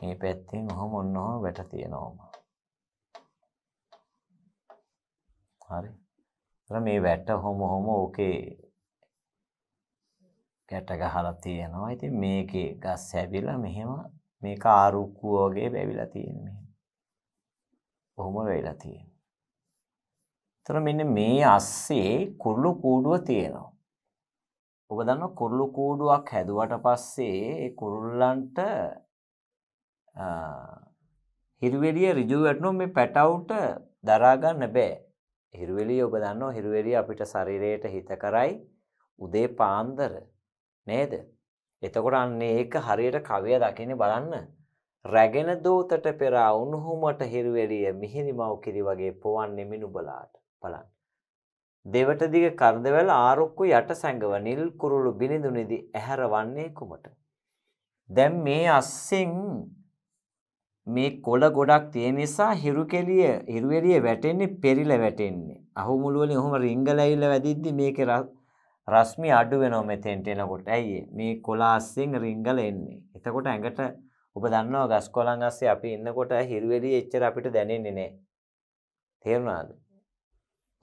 මේ පැත්තෙන් ඔහොම ඔන්න ඔහොම වැට තියෙනවම. හරි. ඒතර මේ වැට හොම හොම ඕකේ ගැට ගහලා තියෙනවා. ඉතින් මේකේ ගස් හැවිලා මෙහෙම මේක ආරුක්කුව වගේ වැවිලා තියෙන මෙහෙම. කොහොම වෙලා තියෙන්නේ. ඒතර මෙන්න මේ අස්සේ කුරුළු කූඩුව තියෙනවා. ඔබ දන්නවා කුරුළු කූඩුවක් හැදුවට පස්සේ ඒ කුරුල්ලන්ට හිරුවෙලිය ඍජු වැටුනොත් මේ පැටවුට දරා ගන්න බෑ. හිරුවෙලිය ඔබ දන්නවා හිරුවෙලිය අපිට ශරීරයට හිත කරයි උදේ පාන්දර නේද? එතකොට අන්න ඒක හරියට කවිය දකින්නේ බලන්න. රැගෙන දෝතට පෙර උණුහුමට හිරුවෙලිය මිහිරිමව් කිරි වගේ පොවන්නේ මිනුබලාට. බලන්න. දෙවට දිග කරදවල ආරුක්කු යට සැඟව නිල් කුරුළු බිනිඳුනේදී ඇහැරවන්නේ කුමට? දැන් මේ අස්සෙන් මේ කොළ ගොඩක් තියෙන නිසා හිරු කෙලිය හිරු එළිය වැටෙන්නේ පෙරිලා වැටෙන්නේ. අහුමුළු වලින් ඔහොම රිංගලයිල වැදිද්දි මේකේ රශ්මි අඩු වෙනවා මෙතෙන්ට එනකොට. ඇයි මේ කොළ අස්සෙන් රිංගල එන්නේ. එතකොට ඇඟට ඔබ දන්නවා ගස් කොළන් අස්සේ අපි ඉන්නකොට හිරුවෙලිය එච්චර අපිට දැනෙන්නේ නැහැ. තේරුණාද?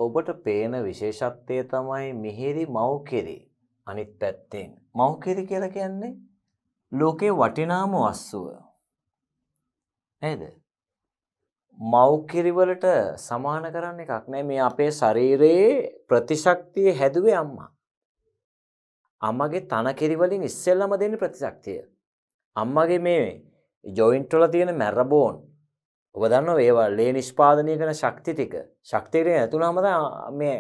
ඔබට පේන විශේෂත්වය තමයි මිහිරි මව් කෙරි. අනිත් පැත්තෙන් මව් කෙරි කියලා කියන්නේ ලෝකේ වටිනාම වස්තුව. නේද? මව් කිරිවලට සමාන කරන්න එකක් නෑ මේ අපේ ශරීරයේ ප්‍රතිශක්තිය හැදුවේ අම්මා. අම්මගේ තන කිරි වලින් ඉස්සෙල්ලම දෙන්නේ ප්‍රතිශක්තිය. අම්මගේ මේ ජොයින්ට් වල තියෙන මැරබෝන් ඔබ දන්නවා ඒවා ලේ නිෂ්පාදනය කරන ශක්ති ටික ශක්තියට නැතුනම මේ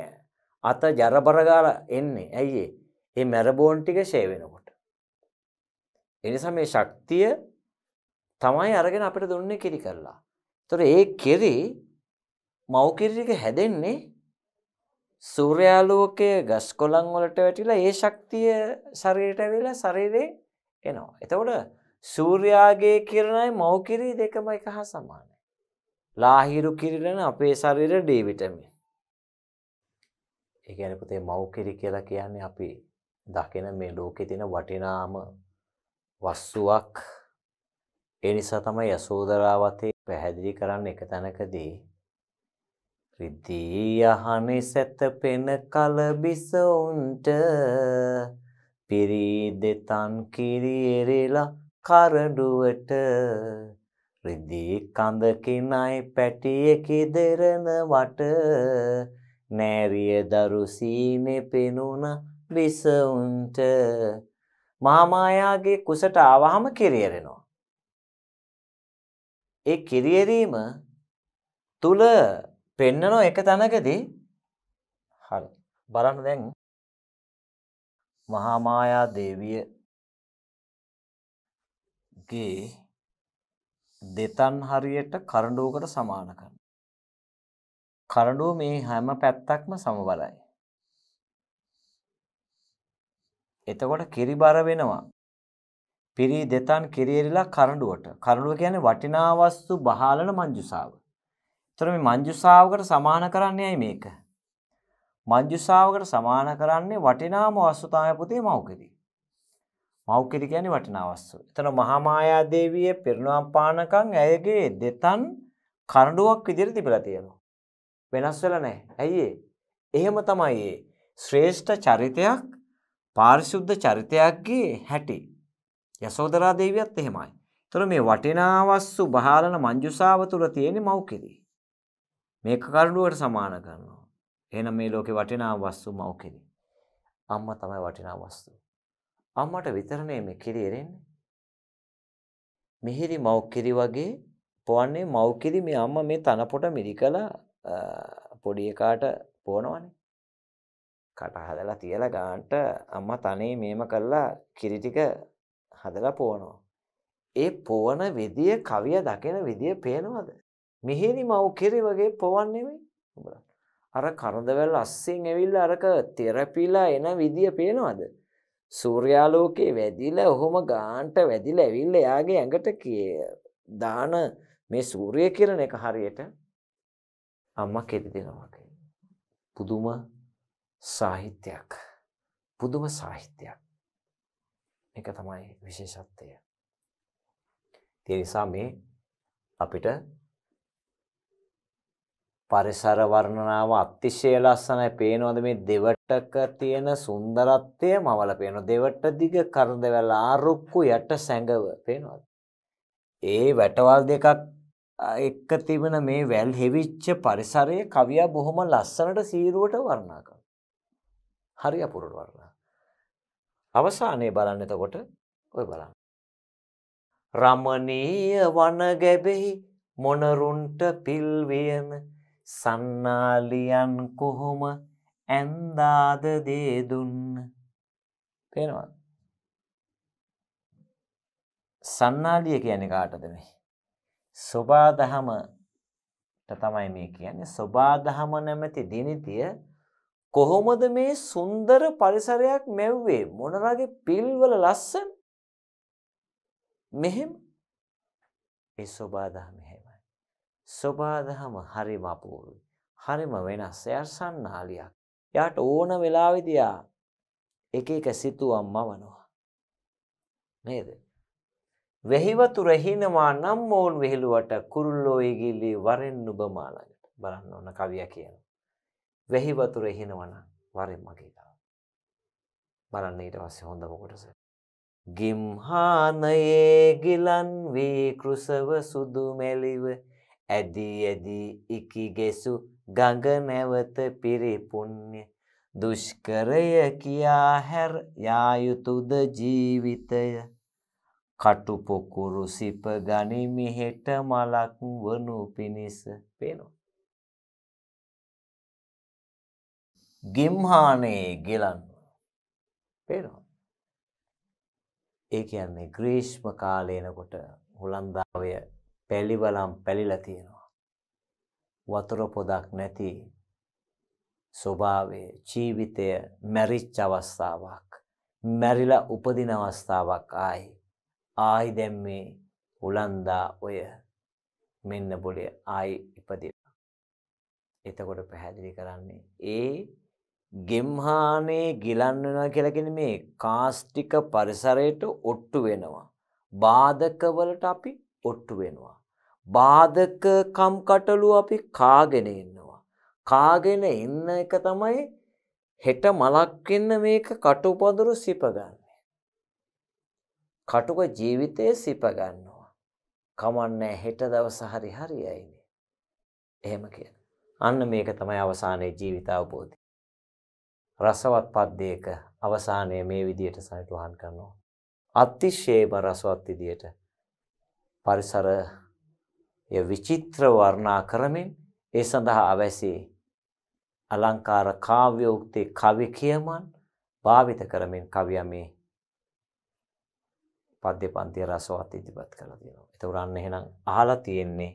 අත ජරබර ගාලා එන්නේ. ඇයි ඒ? මේ මැරබෝන් ටික ෂේ වෙනකොට. ඒ නිසා මේ ශක්තිය තමයි අරගෙන අපිට දුන්නේ කිරි කරලා. ඒතර ඒ කිරි මව් කිරික හැදෙන්නේ සූර්යාලෝකය ගස් කොළන් වලට වැටිලා ඒ ශක්තිය ශරීරයට ඇවිල්ලා ශරීරේ එනවා. එතකොට සූර්යාගේ කිරණයි මව් කිරි දෙකම එක හා සමානයි. ලාහිරු කිරණ අපේ ශරීර D විටමින්. ඒ කියන්නේ පුතේ මව් කිරි කියලා කියන්නේ අපි දකින මේ ලෝකේ තියෙන වටිනාම වස්තුවක් ඒ නිසා තමයි යසෝදරාවතේ පැහැදිලි කරන්න එක තැනකදී රිද්දී යහනේ සැතපෙන කලබිස උන්ට පිරිදෙතන් කිරි එරෙලා කරඩුවට රිදී කඳ කිනයි පැටිය කිදරන වට නෑරිය දරු සීනේ පෙනුන විසුන්ට මහාමායාගේ කුසට ආවහම කෙරේරෙනවා ඒ කිරියරීම තුල පෙන්නනෝ එක තැනකදී හරි බලන්න දැන් මහා මායා දේවිය ගේ දෙතන් හරියට කරඬුවකට සමාන කරන කරඬුව මේ හැම පැත්තක්ම සමබරයි එතකොට කිරිබර වෙනවා පිරි දෙතන් කිරියරිලා කරඬුවට. කරඬුව කියන්නේ වටිනා වස්තු බහාලන මංජුසාව. ඒතර මේ මංජුසාවකට සමාන කරන්නේ ඇයි මේක? මංජුසාවකට සමාන කරන්නේ වටිනාම වස්තු තමයි පුතේ මෞකදී. මෞකිරි කියන්නේ වටිනා වස්තු. එතන මහා මායා දේවිය පිරිනවම් පානකම් ඇයගේ දෙතන් කරඬුවක් විදිහට තිබිලා තියෙනවා. වෙනස් වෙලා නැහැ. ඇයි ඒ? එහෙම තමයි ඒ. ශ්‍රේෂ්ඨ චරිතයක් පාරිශුද්ධ චරිතයක්ගේ හැටි. යසෝදරා දේවියත් එහෙමයි. ඒතර මේ වටිනාවස්සු බහාලන මංජුසාව තුල තියෙන මෞඛෙදි. මේක කරඬුවට සමාන කරනවා. එහෙනම් මේ ලෝකේ වටිනාවස්සු මෞඛෙදි. අම්මා තමයි වටිනාවස්සු. අම්මට විතරනේ මේ කිරි එරෙන්නේ. මිහිරි මෞඛිරි වගේ පොවන්නේ මෞඛිරි මේ අම්මා මේ තනපොට මිරිකලා පොඩි එකාට පොනවනේ. කට හදලා තියලා ගාන්ට අම්මා තනේ මේම කළා කිරි ටික හදලා පොවනවා. ඒ පොවන විදිය කවිය දකින විදිය පේනවද? මිහිරි මව් කෙරි වගේ පොවන්නේ අර කරදවල අස්සෙන් ඇවිල්ලා අරක තෙරපිලා එන විදිය පේනවද? සූර්යාලෝකේ වැදිලා ඔහොම ගාන්ට වැදිලා ඇවිල්ලා එයාගේ ඇඟට දාන මේ සූර්ය කිරණ එක හරියට අම්මා කෙටි දෙනවා වගේ. පුදුම සාහිත්‍යයක්. පුදුම සාහිත්‍යයක්. එක තමයි විශේෂත්වය. ඒ නිසා මේ අපිට පරිසර වර්ණනාව අතිශය ලස්සනයි. පේනවද මේ දෙවටක තියෙන සුන්දරත්වය මවල පේනවා. දෙවට දිග කරදවැල ආරුක්කු යට සැඟව පේනවද? ඒ වැටවල් දෙකක් එක්ක තිබෙන මේ වැල් හෙවිච්ච පරිසරයේ කවියා බොහොම ලස්සනට සීරුවට වර්ණනා කරනවා. හරි අපූර්ව වර්ණනා. අවසානයේ බලන්න එතකොට ඔය බලන්න. රමණීය වන ගැබෙහි මොනරුන්ට පිල්වියන සන්නාලියන් කොහොම ඇන්දාද දේ දුන්න. පේනවා. සන්නාලිය කියන්නේ කාටද මේ? සොබාදහමට තමයි මේ කියන්නේ. සොබාදහම නැමැති දිනිතිය කොහොමද මේ සුන්දර පරිසරයක් මැව්වේ මොනරගේ පිල්වල ලස්සන මෙහෙම ඒ ස්වභාදහම එහෙමයි ස්වභාදහම හරිම අපූර්වයි හරිම වෙනස් එයාට සන්නාලියක් එයාට ඕන වෙලාවෙදී එක එක සිතුවම් මවනවා නේද වෙහි වතුර හිනවා නම් මොවුන් විහිළුවට කුරුල්ලෝ ඉගිලි වරෙන් නුඹ මාළඟට බලන්න ඕන කවියා කියනවා වැහි වතුර එහිනවන වරෙන් මගේ ගාව. බලන්න ඊට පස්සේ හොඳම කොටස. ගිම්හානයේ ගිලන් වී කෘසව සුදු මැලිව ඇදී ඇදී ඉකිගෙසු ගඟ නැවත පිරිපුන්්‍ය දුෂ්කරය කියා හැර යායුතුද ජීවිතය කටුපොකුරු සිප ගනිමිහෙට මලක් වනු පිණිස පෙනවා. ගිම්හානයේ ගෙලන්න. පේනවා. ඒ කියන්නේ ග්‍රීෂ්ම කාලයනකොට හොලන්දාවය පැලිවලම් පැලිලා තියෙනවා. වතුර පොදක් නැති ස්වභාවය ජීවිතය මැරිච්ච අවස්ථාවක්. මැරිලා උපදින අවස්ථාවක් ආයි. ආයි දැම් මේ හොලන්දා ඔය මෙන්න බොලේ ආයි ඉපදිලා. එතකොට පැහැදිලි කරන්නේ ඒ ගෙම්හානේ ගිලන් වෙනවා කියලා කියන්නේ මේ කාස්ටික පරිසරයට ඔට්ටු වෙනවා. බාධක වලට අපි ඔට්ටු වෙනවා. බාධක කම්කටොළු අපි කාගෙන ඉන්නවා. කාගෙන ඉන්න එක තමයි හෙට මලක් වෙන්න මේක කටුපඳුරු සිපගන්නේ. කටුක ජීවිතයේ සිපගන්නවා. කමන්නේ හෙට දවස හරි හරියයිනේ. එහෙම කියන. අන්න මේක තමයි අවසානයේ ජීවිත අවබෝධය. රසවත් පද්‍යයක අවසානය මේ විදියට සටහන් කරනවා. අතිශයම රසවත් විදියට පරිසරය විචිත්‍ර වර්ණා කරමින් ඒ සඳහා අවැසි අලංකාර කාව්‍යෝක්ති කවි කියමන් භාවිත කරමින් කවියා මේ පද්‍ය පන්ති රසවත් ඉදිරිපත් කරලා තියෙනවා. ඒක උරන්න එහෙනම් අහලා තියෙන්නේ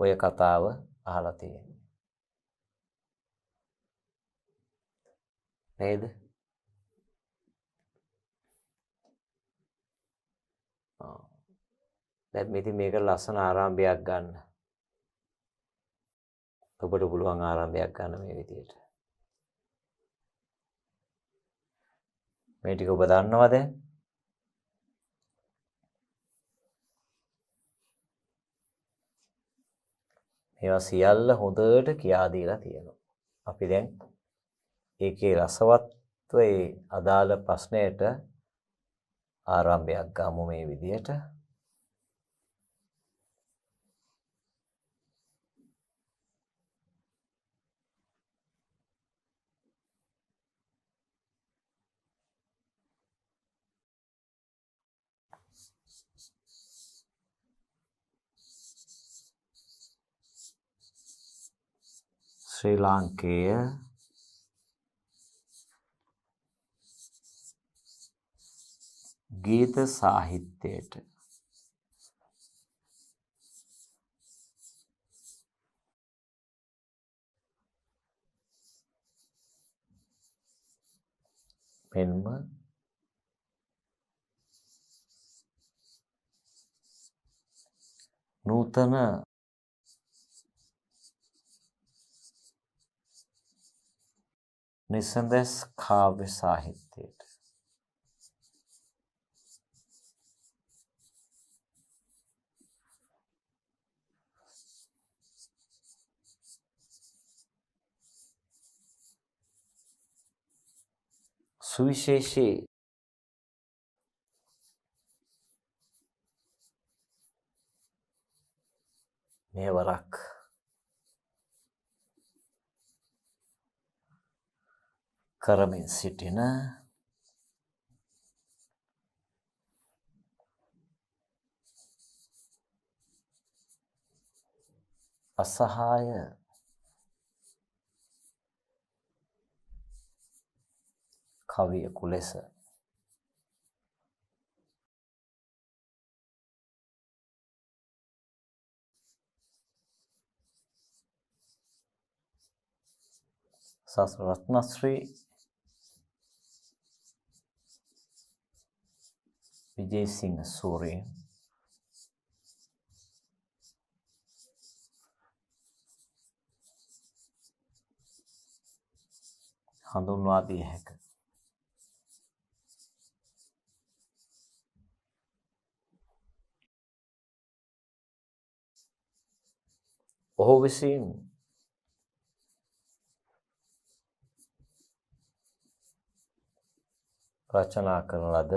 ඔය කතාව අහලා තියෙන්නේ. නේද දැන් ඉතින් මේක ලස්සන ආරම්භයක් ගන්න. ඔබට පුළුවන් ආරම්භයක් ගන්න මේ විදියට. මේ ටික ඔබ දන්නවද? මේවා සියල්ල හොඳට කියා දීලා තියෙනවා. අපි දැන් ඒකේ රසවත්ව ඒ අදාළ ප්‍රශ්නයට ආරම්භයක් ගමු මේ විදියට. ශ්‍රී ලාංකේය ගීත සාහිත්‍යයට මෙන්ම නූතන නිසඳස් කාව්‍ය සාහිත්‍යයට සුවිශේෂී මෙවරක් කරමින් සිටින අසහාය කවියකු ලෙස සස් රත්නශ්‍රී විජේසිංහ සූරිය හඳුන්වා දිය හැකිය ඔහු විසින් රචනා කරන ලද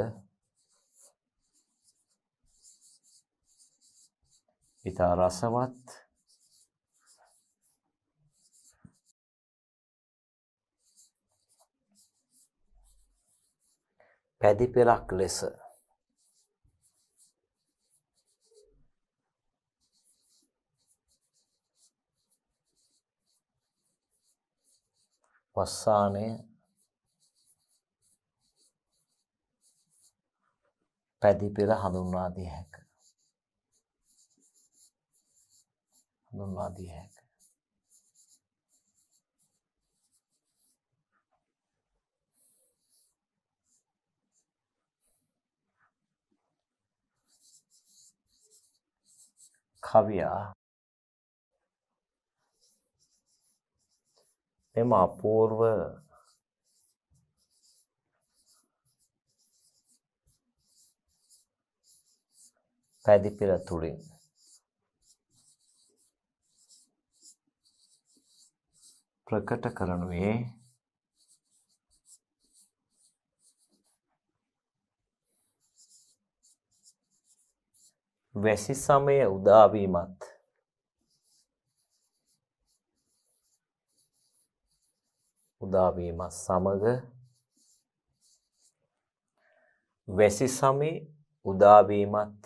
ඉතා රසවත් පැදි පෙළක් ලෙස වස්සානය පැදි පෙර හඳුන්වා දිය හැක. හඳුන්වා දිය හැක. කවියා මෙම අපූර්ව පැදි පෙර තුළින් ප්‍රකට කරනුයේ වැසි සමය උදාවීමත් උදාවීම සමග වැසි සමේ උදාවීමත්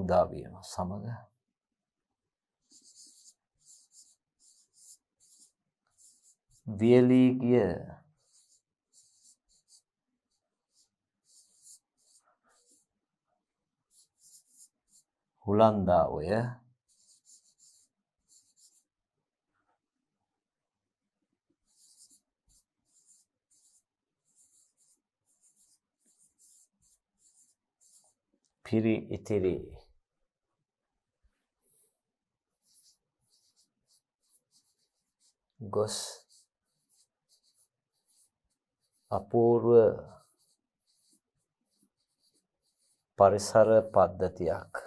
උදාවීම සමග වියලී ගිය හුලන්දා ඔය පිරි ඉතිරි ගොස් අපූර්ව පරිසර පද්ධතියක්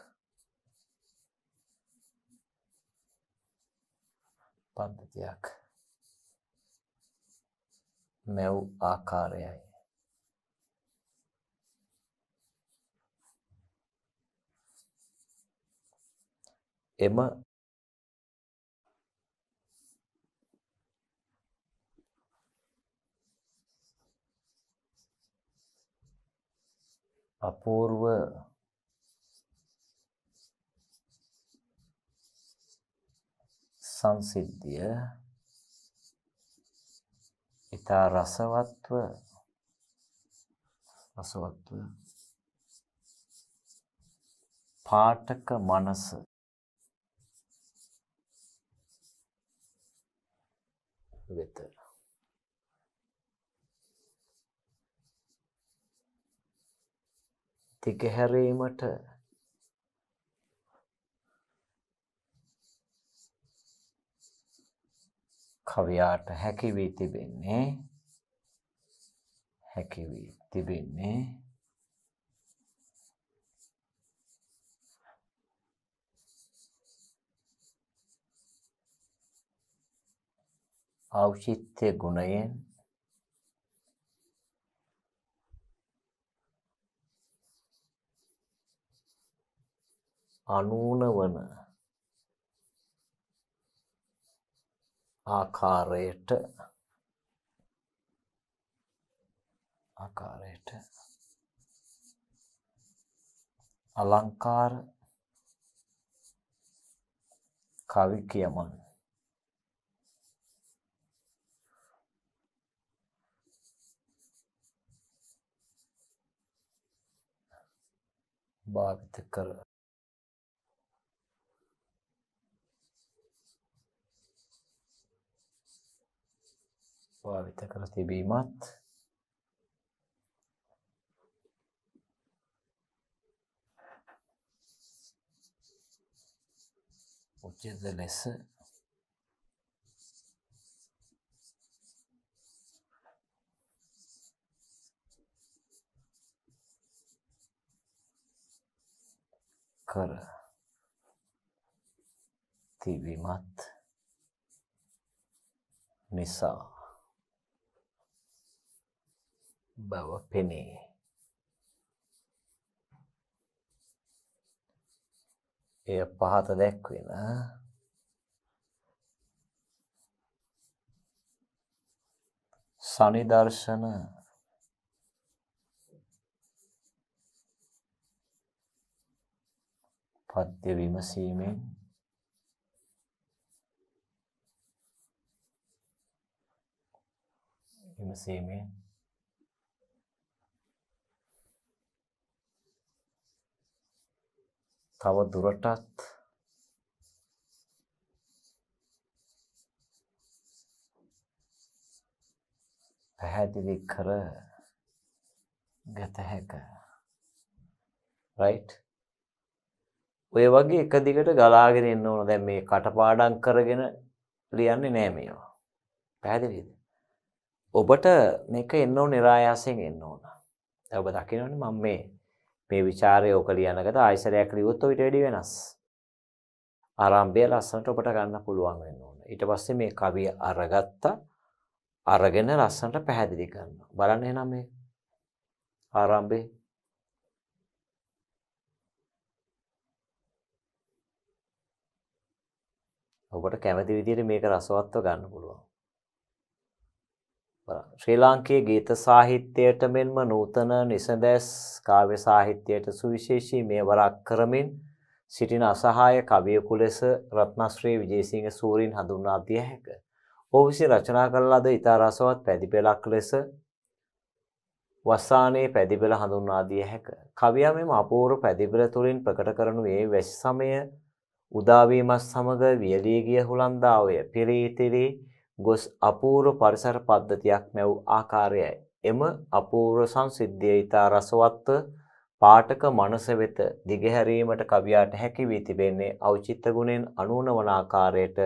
පද්ධතියක් මැව් ආකාරයයි එම අපූර්ව සංසිද්ධිය ඊතා රසවත්ව රසවත්ව පාඨක මනස වෙත තිකහැරීමට කවියාට හැකි වී තිබෙන්නේ හැකි වී තිබෙන්නේ ඖෂිත්‍ය ගුණයෙන් අනූන වන ආකාරයට ආකාරයට අලංකාර කවි කියමන් භාවිත කර وبتكرة بيمات وجذلس كر بيمات نساء බව පෙනේ. එය පහත දැක්වෙන සනිදර්ශන පද්‍ය විමසීමෙන් විමසීමෙන් තව දුරටත් පැහැදිලි කර ගත හැක. රයිට්. ඔය වගේ එක දිගට ගලාගෙන එන්න ඕන. දැන් මේ කටපාඩම් කරගෙන ලියන්නේ නෑ මේවා. පැහැදිලිද? ඔබට මේක එන්න ඕන નિરાයාසයෙන් එන්න ඕන. ඔබ දකිනවනේ මම මේ මේ ਵਿਚාරය ඔක ලියනකට ආයසරයක් ලියුවොත් ඔයිට වැඩි වෙනස්. ආරම්භය ලස්සනට ඔබට ගන්න පුළුවන් වෙන්න ඕන. ඊට පස්සේ මේ කවිය අරගත්තා අරගෙන ලස්සනට පැහැදිලි කරනවා. බලන්න එහෙනම් මේ ආරම්භේ ඔබට කැමති විදිහට මේක රසවත්ව ගන්න පුළුවන්. ශ්‍රී ලාංකීය ගීත සාහිත්‍යයට මෙන්ම නූතන නිසඳැස් කාව්‍ය සාහිත්‍යයට සුවිශේෂී මෙවරක් කරමින් සිටින අසහාය කවියෙකු ලෙස රත්නශ්‍රී විජේසිංහ සූරීන් හඳුන්වා දිය හැක. ඔහු විසින් රචනා කළ ලද ඉතා රසවත් පැදිපෙළක් ලෙස වස්සානයේ පැදිපෙළ හඳුන්වා දිය හැක. කවියා මෙම අපූර්ව පැදිපෙළ තුළින් ප්‍රකට කරනු ඒ වැසි සමය උදාවීමත් සමග වියලී ගිය හුලන්දාවය පිරීතිරී ගොස් අපූර්ව පරිසර පද්ධතියක් මැව් ආකාරයයි. එම අපූර්ව සංසිද්ධිය ඊතා රසවත්ව පාඨක මනස වෙත දිගහැරීමට කවියාට හැකි වී තිබෙන්නේ අවචිත්ත ගුණෙන් අනුනවන ආකාරයට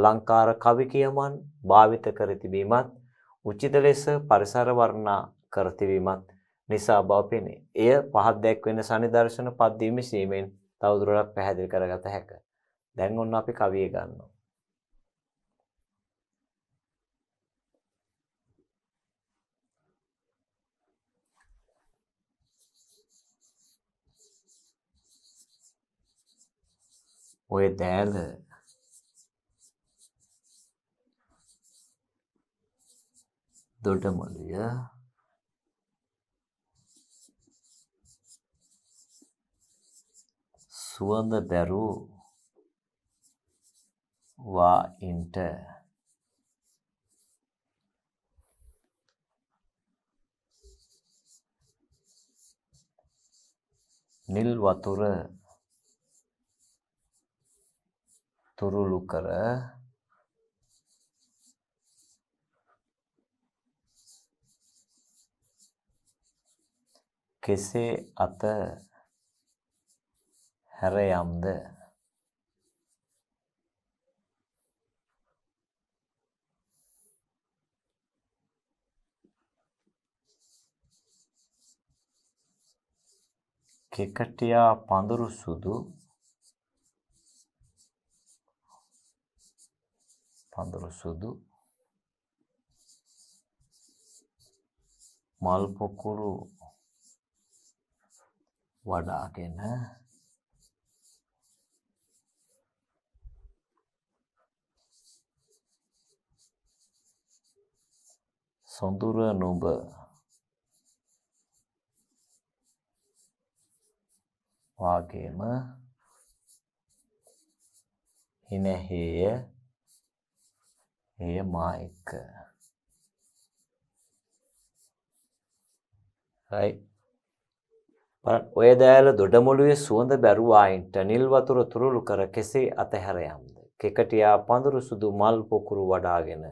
අලංකාර කවි කියමන් භාවිත කර තිබීමත් උචිත ලෙස පරිසර වර්ණනා කර තිබීමත් නිසා බව පෙනේ. එය පහත් දැක්වෙන සනිදර්ශන පද්‍ය විමසීමෙන් තවදුරටත් පැහැදිලි කරගත හැකිය. දැන් ඔන්න අපි කවිය ගන්නවා. ඔය දෑල දොඩමලිය සුවඳ බැරූ වාඉන්ට නිල් වතුර තුරුළු කර කෙසේ අත හැර යම්ද කෙකටියා පඳුරු සුදු පඳුරු සුදු මල් පොකුරු වඩාගෙන සොඳුර නුඹ වාගේම හිනහේය එය මා එක්ක. right ඔය දෑල දොඩමුළුවේ සුවඳ බැරුවායින්ට නිල් වතුර තුරුළු කර කෙසේ අතහැර යම්ද කෙකටියා පඳුරු සුදු මල් පොකුරු වඩාගෙන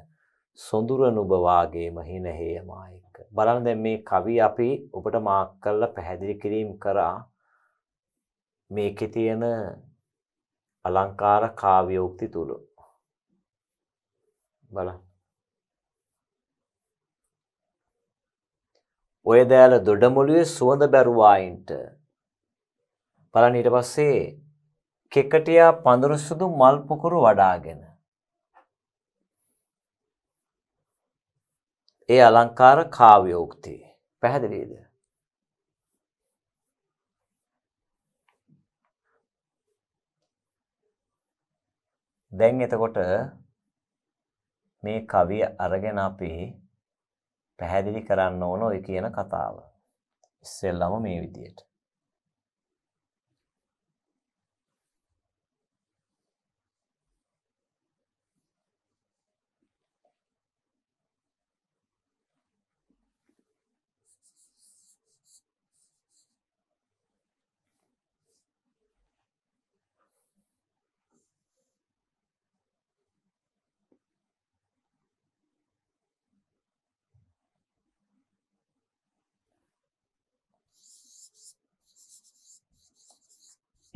සොඳුර නුඹ වාගේම හිනහේය මායික බලන්න දැන් මේ කවි අපි ඔබට මාක් කරලා පැහැදිලි කිරීම කරා මේකේ තියෙන අලංකාර කාව්‍යෝක්ති තුලෝ බලන්න. ඔය දෑල දොඩමුළුවේ සුවඳ බැරුවායින්ට බලන්න ඊට පස්සේ කෙකටියා පඳුරු සුදු මල් පුකුරු වඩාගෙන ඒ අලංකාර කාව්‍යෝක්ති පැහැදිලිද දැන් එතකොට මේ කවිය අරගෙන අපි පැහැදිලි කරන්න ඕන ඔය කියන කතාව. ඉස්සෙල්ලම මේ විදියට.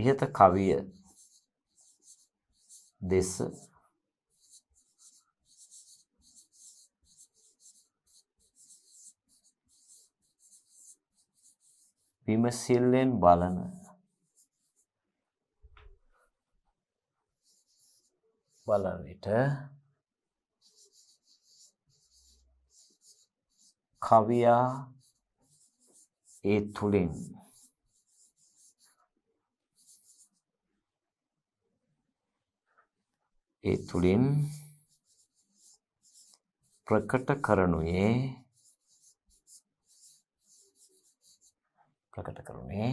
ඉහත කවිය දෙස විමසිල්ලෙන් බලන බලන විට කවියා ඒ තුලින් ඒ තුලින් ප්‍රකට කරනුයේ ප්‍රකට කරුනේ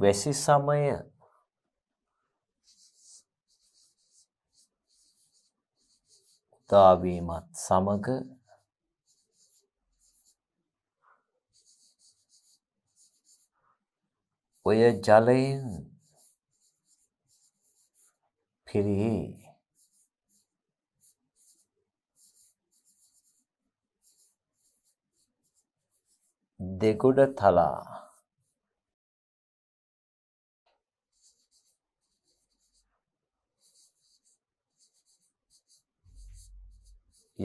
වැසි සමය දාවීමත් සමග जाले फिरी देगुड थला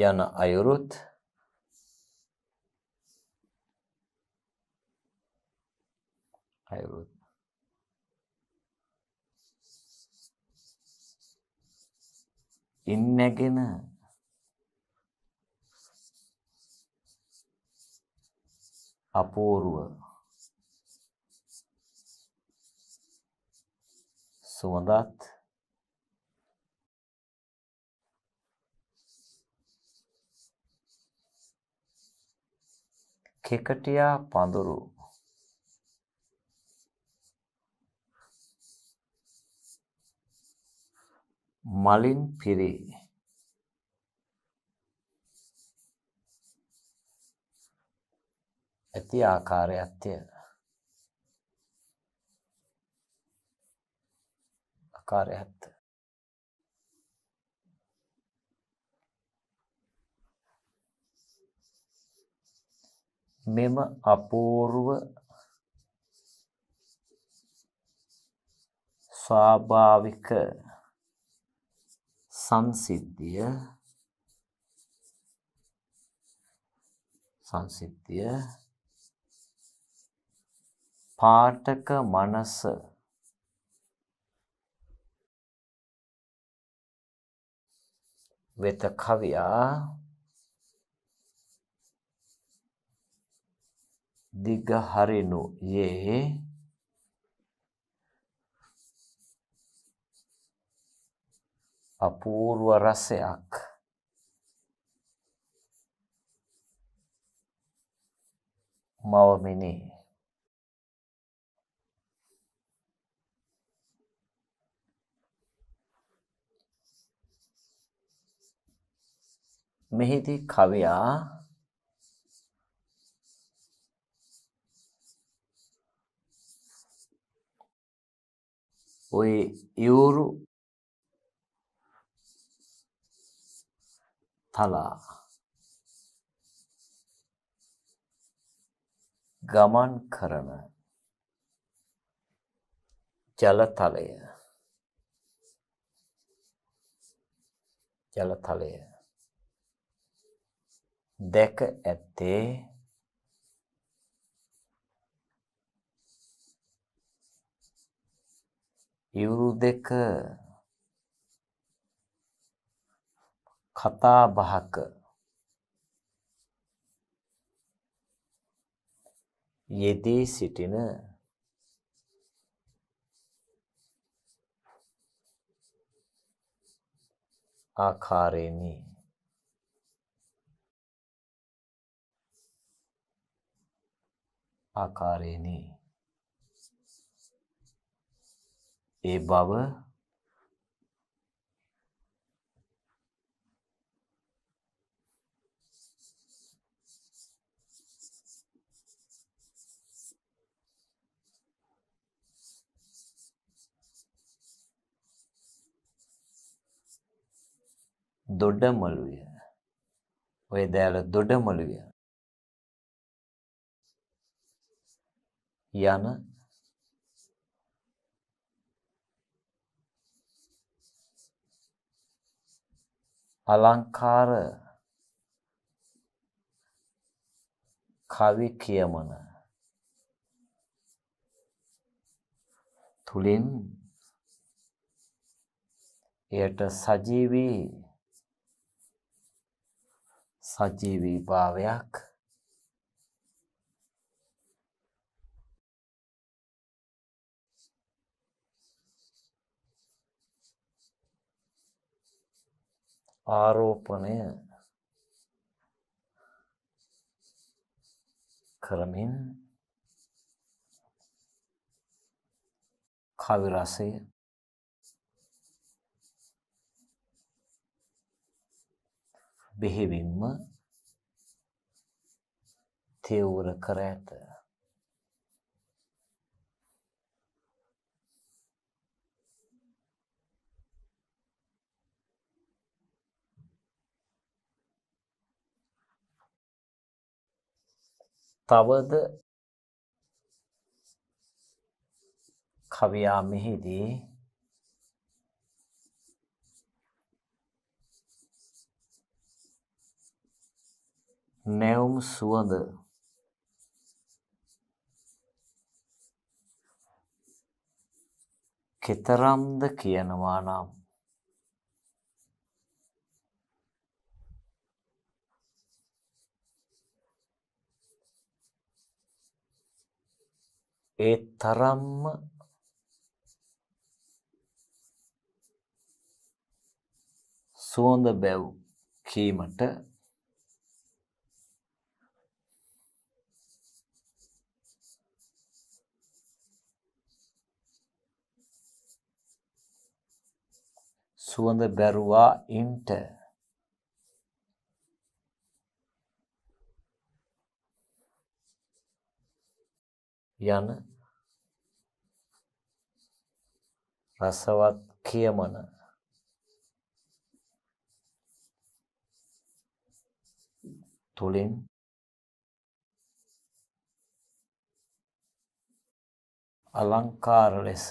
याना आयुरुथ I would ඉන්නගෙන අපූර්ව සුවඳත් කෙකටියා පඳුරු මලින් පිරේ. ඇති ආකාරයක්ය. ආකාරයක්. මෙම අපූර්ව ස්වාභාවික සංසිද්ධිය සංසිද්ධිය පාඨක මනස වෙත කවියා දිග හරිනු යේ අපූර්ව රසයක් මව මෙනේ මෙහිදී කවියා ওই යෝරු තලා ගමන් කරන ජලතලය ජලතලය දැක ඇත්තේ යුරු දෙක කතා බහක යෙදී සිටින ආකාරයෙනි ආකාරයෙනි ඒ බව දොඩමළුය. ඔය දෑල දොඩමළුය. යන අලංකාර කවි කියමන තුලින් එයට සජීවී සජීවී භාවයක් ආරෝපණය කරමින් කවි රසය බෙහෙවින්ම තේවර කර ඇත. තවද කවියා මෙහිදී නැවුම් සුවඳ කෙතරම්ද කියනවා නම් ඒ තරම්ම සුවඳ බැව් කීමට සුවඳ බැරුවා ඉන්ට යන රසවත් කියමන තුලින් අලංකාර ලෙස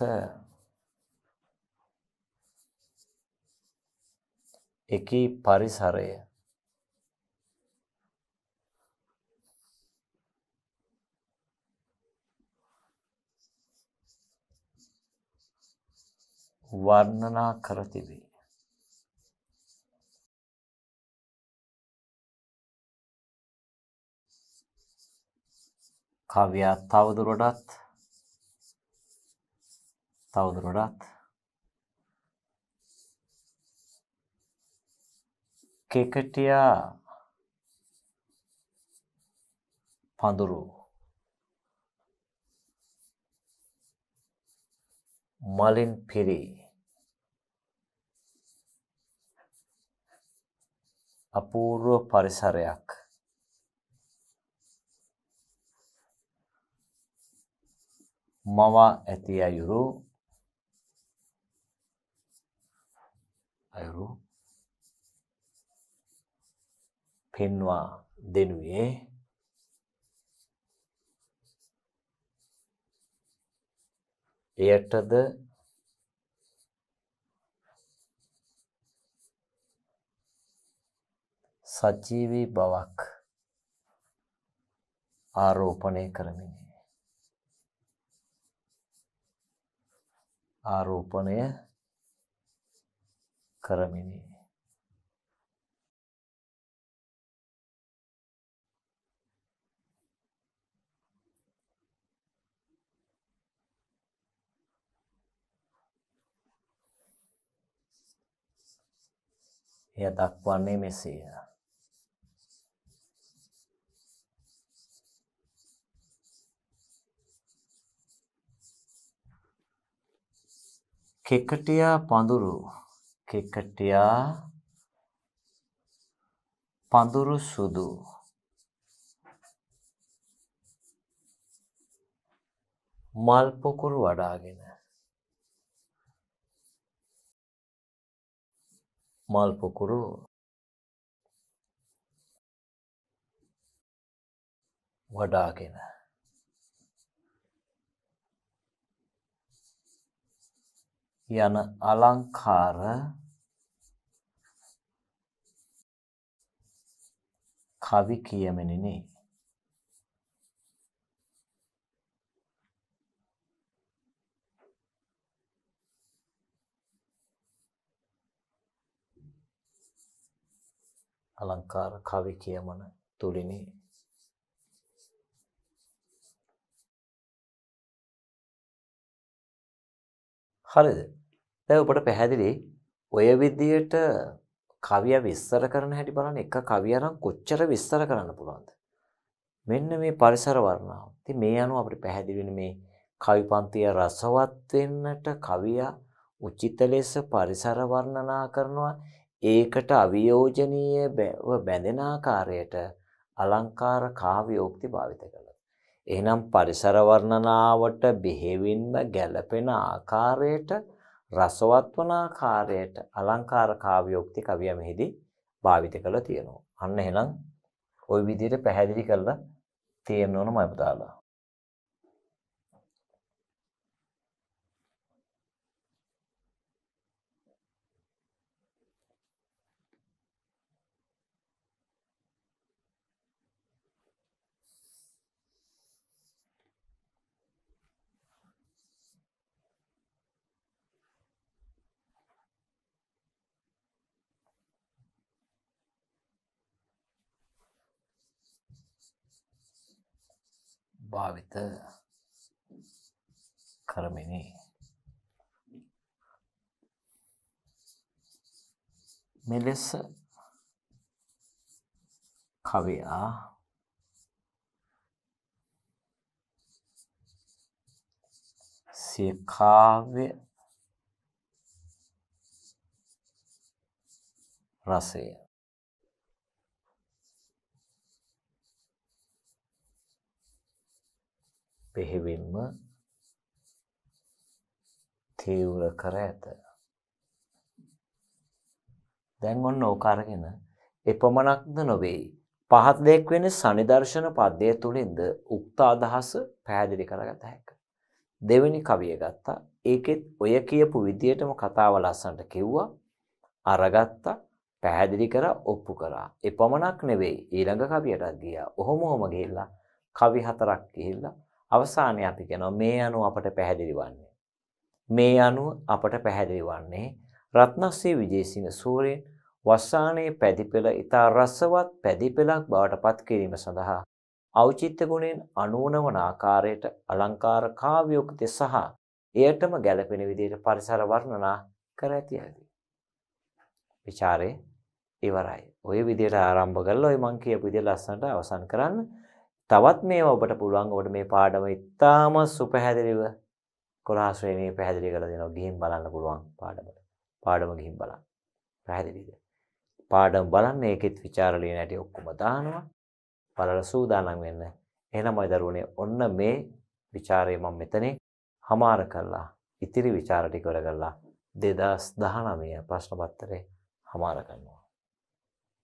එකී පරිසරය වර්ණනා කර තිබේ. කවියා තවදුරටත් තවදුරටත් කෙකටියා පඳුරු මලින් පිරි අපූර්ව පරිසරයක් මවා ඇති අයුරු අයුරු පෙන්වා දෙනුයේ එයටද සජීවී බවක් ආරෝපණය කරමිනි. ආරෝපණය කරමිනි. එය දක්වන්නේ මෙසේය. කෙකටියා පඳුරු කෙකටියා පඳුරු සුදු මල් පොකුරු වඩාගෙන මල් පොකුරු වඩාගෙන යන අලංකාර කවි කියමෙනිනේ අලංකාර කවි කියමන තුලිනි හරිද දැන් ඔබට පැහැදිලි ඔය විදියට කවිය විස්තර කරන හැටි බලන්න එක කවිය නම් කොච්චර විස්තර කරන්න පුළුවන්ද මෙන්න මේ පරිසර වර්ණාව ඉතින් මේ අනුව අපිට පැහැදිලි වෙන මේ කවි පන්තිය රසවත් වෙන්නට කවියා උචිත ලෙස පරිසර වර්ණනා කරනවා ඒකට අවියෝජනීය බැව බැඳෙන ආකාරයට අලංකාර කාව්‍යෝක්ති භාවිත කළා. එහෙනම් පරිසර වර්ණනාවට බෙහෙවින්ම ගැළපෙන ආකාරයට රසවත් වන ආකාරයට අලංකාර කාව්‍යෝක්ති කවිය මෙහිදී භාවිත කළා තියෙනවා. අන්න එහෙනම් ওই විදිහට පැහැදිලි කරලා තියෙන්න ඕන මම දාලා. භාවිත කරමිනි මෙලෙස කවියා සිය කාව්‍ය රසය බෙහෙවින්ම තීව්‍ර කර ඇත. දැන් ඔන්න ඕක අරගෙන එපමණක්ද නොවේ පහත් දෙයක් වෙන සනිදර්ශන පද්‍යය තුළින්ද උක්ත අදහස පැහැදිලි කරගත හැක. දෙවෙනි කවිය ගත්තා ඒකෙත් ඔය කියපු විදියටම කතාව ලස්සන්ට කිව්වා අරගත්තා පැහැදිලි කර ඔප්පු කරා. එපමණක් නෙවෙයි ඊළඟ කවියටත් ගියා. ඔහොම ඔහොම ගිහිල්ලා කවි හතරක් ගිහිල්ලා අවසානයේ අපි කියනවා මේ අනුව අපට පැහැදිලි වන්නේ. මේ අනුව අපට පැහැදිලි වන්නේ රත්නස්සේ විජේසින සූරයෙන් වස්සානයේ පැදිපෙළ ඉතා රසවත් පැදිපෙළක් බවට පත් කිරීම සඳහා ඖචිත්‍ය ගුණෙන් අනුනවන ආකාරයට අලංකාර කාව්‍යෝක්ති සහ එයටම ගැළපෙන විදිහට පරිසර වර්ණනා කර ඇති ඇති. ਵਿਚාරේ ඉවරයි. ওই විදිහට ආරම්භ කරලා ওই මං කියපු විදිහ ලස්සනට අවසන් කරන්න. තවත් මේවා ඔබට පුළුවන් ඔබට මේ පාඩම ඉතාම සුපහැදිලිව කොරහස් ශ්‍රේණියේ පැහැදිලි කරලා දෙනවා. ගිහින් බලන්න පුළුවන් පාඩමට. පාඩම ගිහින් බලන්න. පැහැදිලිද? පාඩම බලන්න ඒකෙත් විචාර ලියන හැටි ඔක්කොම දානවා. බලලා සූදානම් වෙන්න. එහෙනම් මයි දරුවනේ ඔන්න මේ ਵਿਚාරය මම මෙතනේ හමාර කළා. ඉතිරි ਵਿਚාර ටික කරගලා 2019 ප්‍රශ්න පත්‍රේ හමාර කරනවා.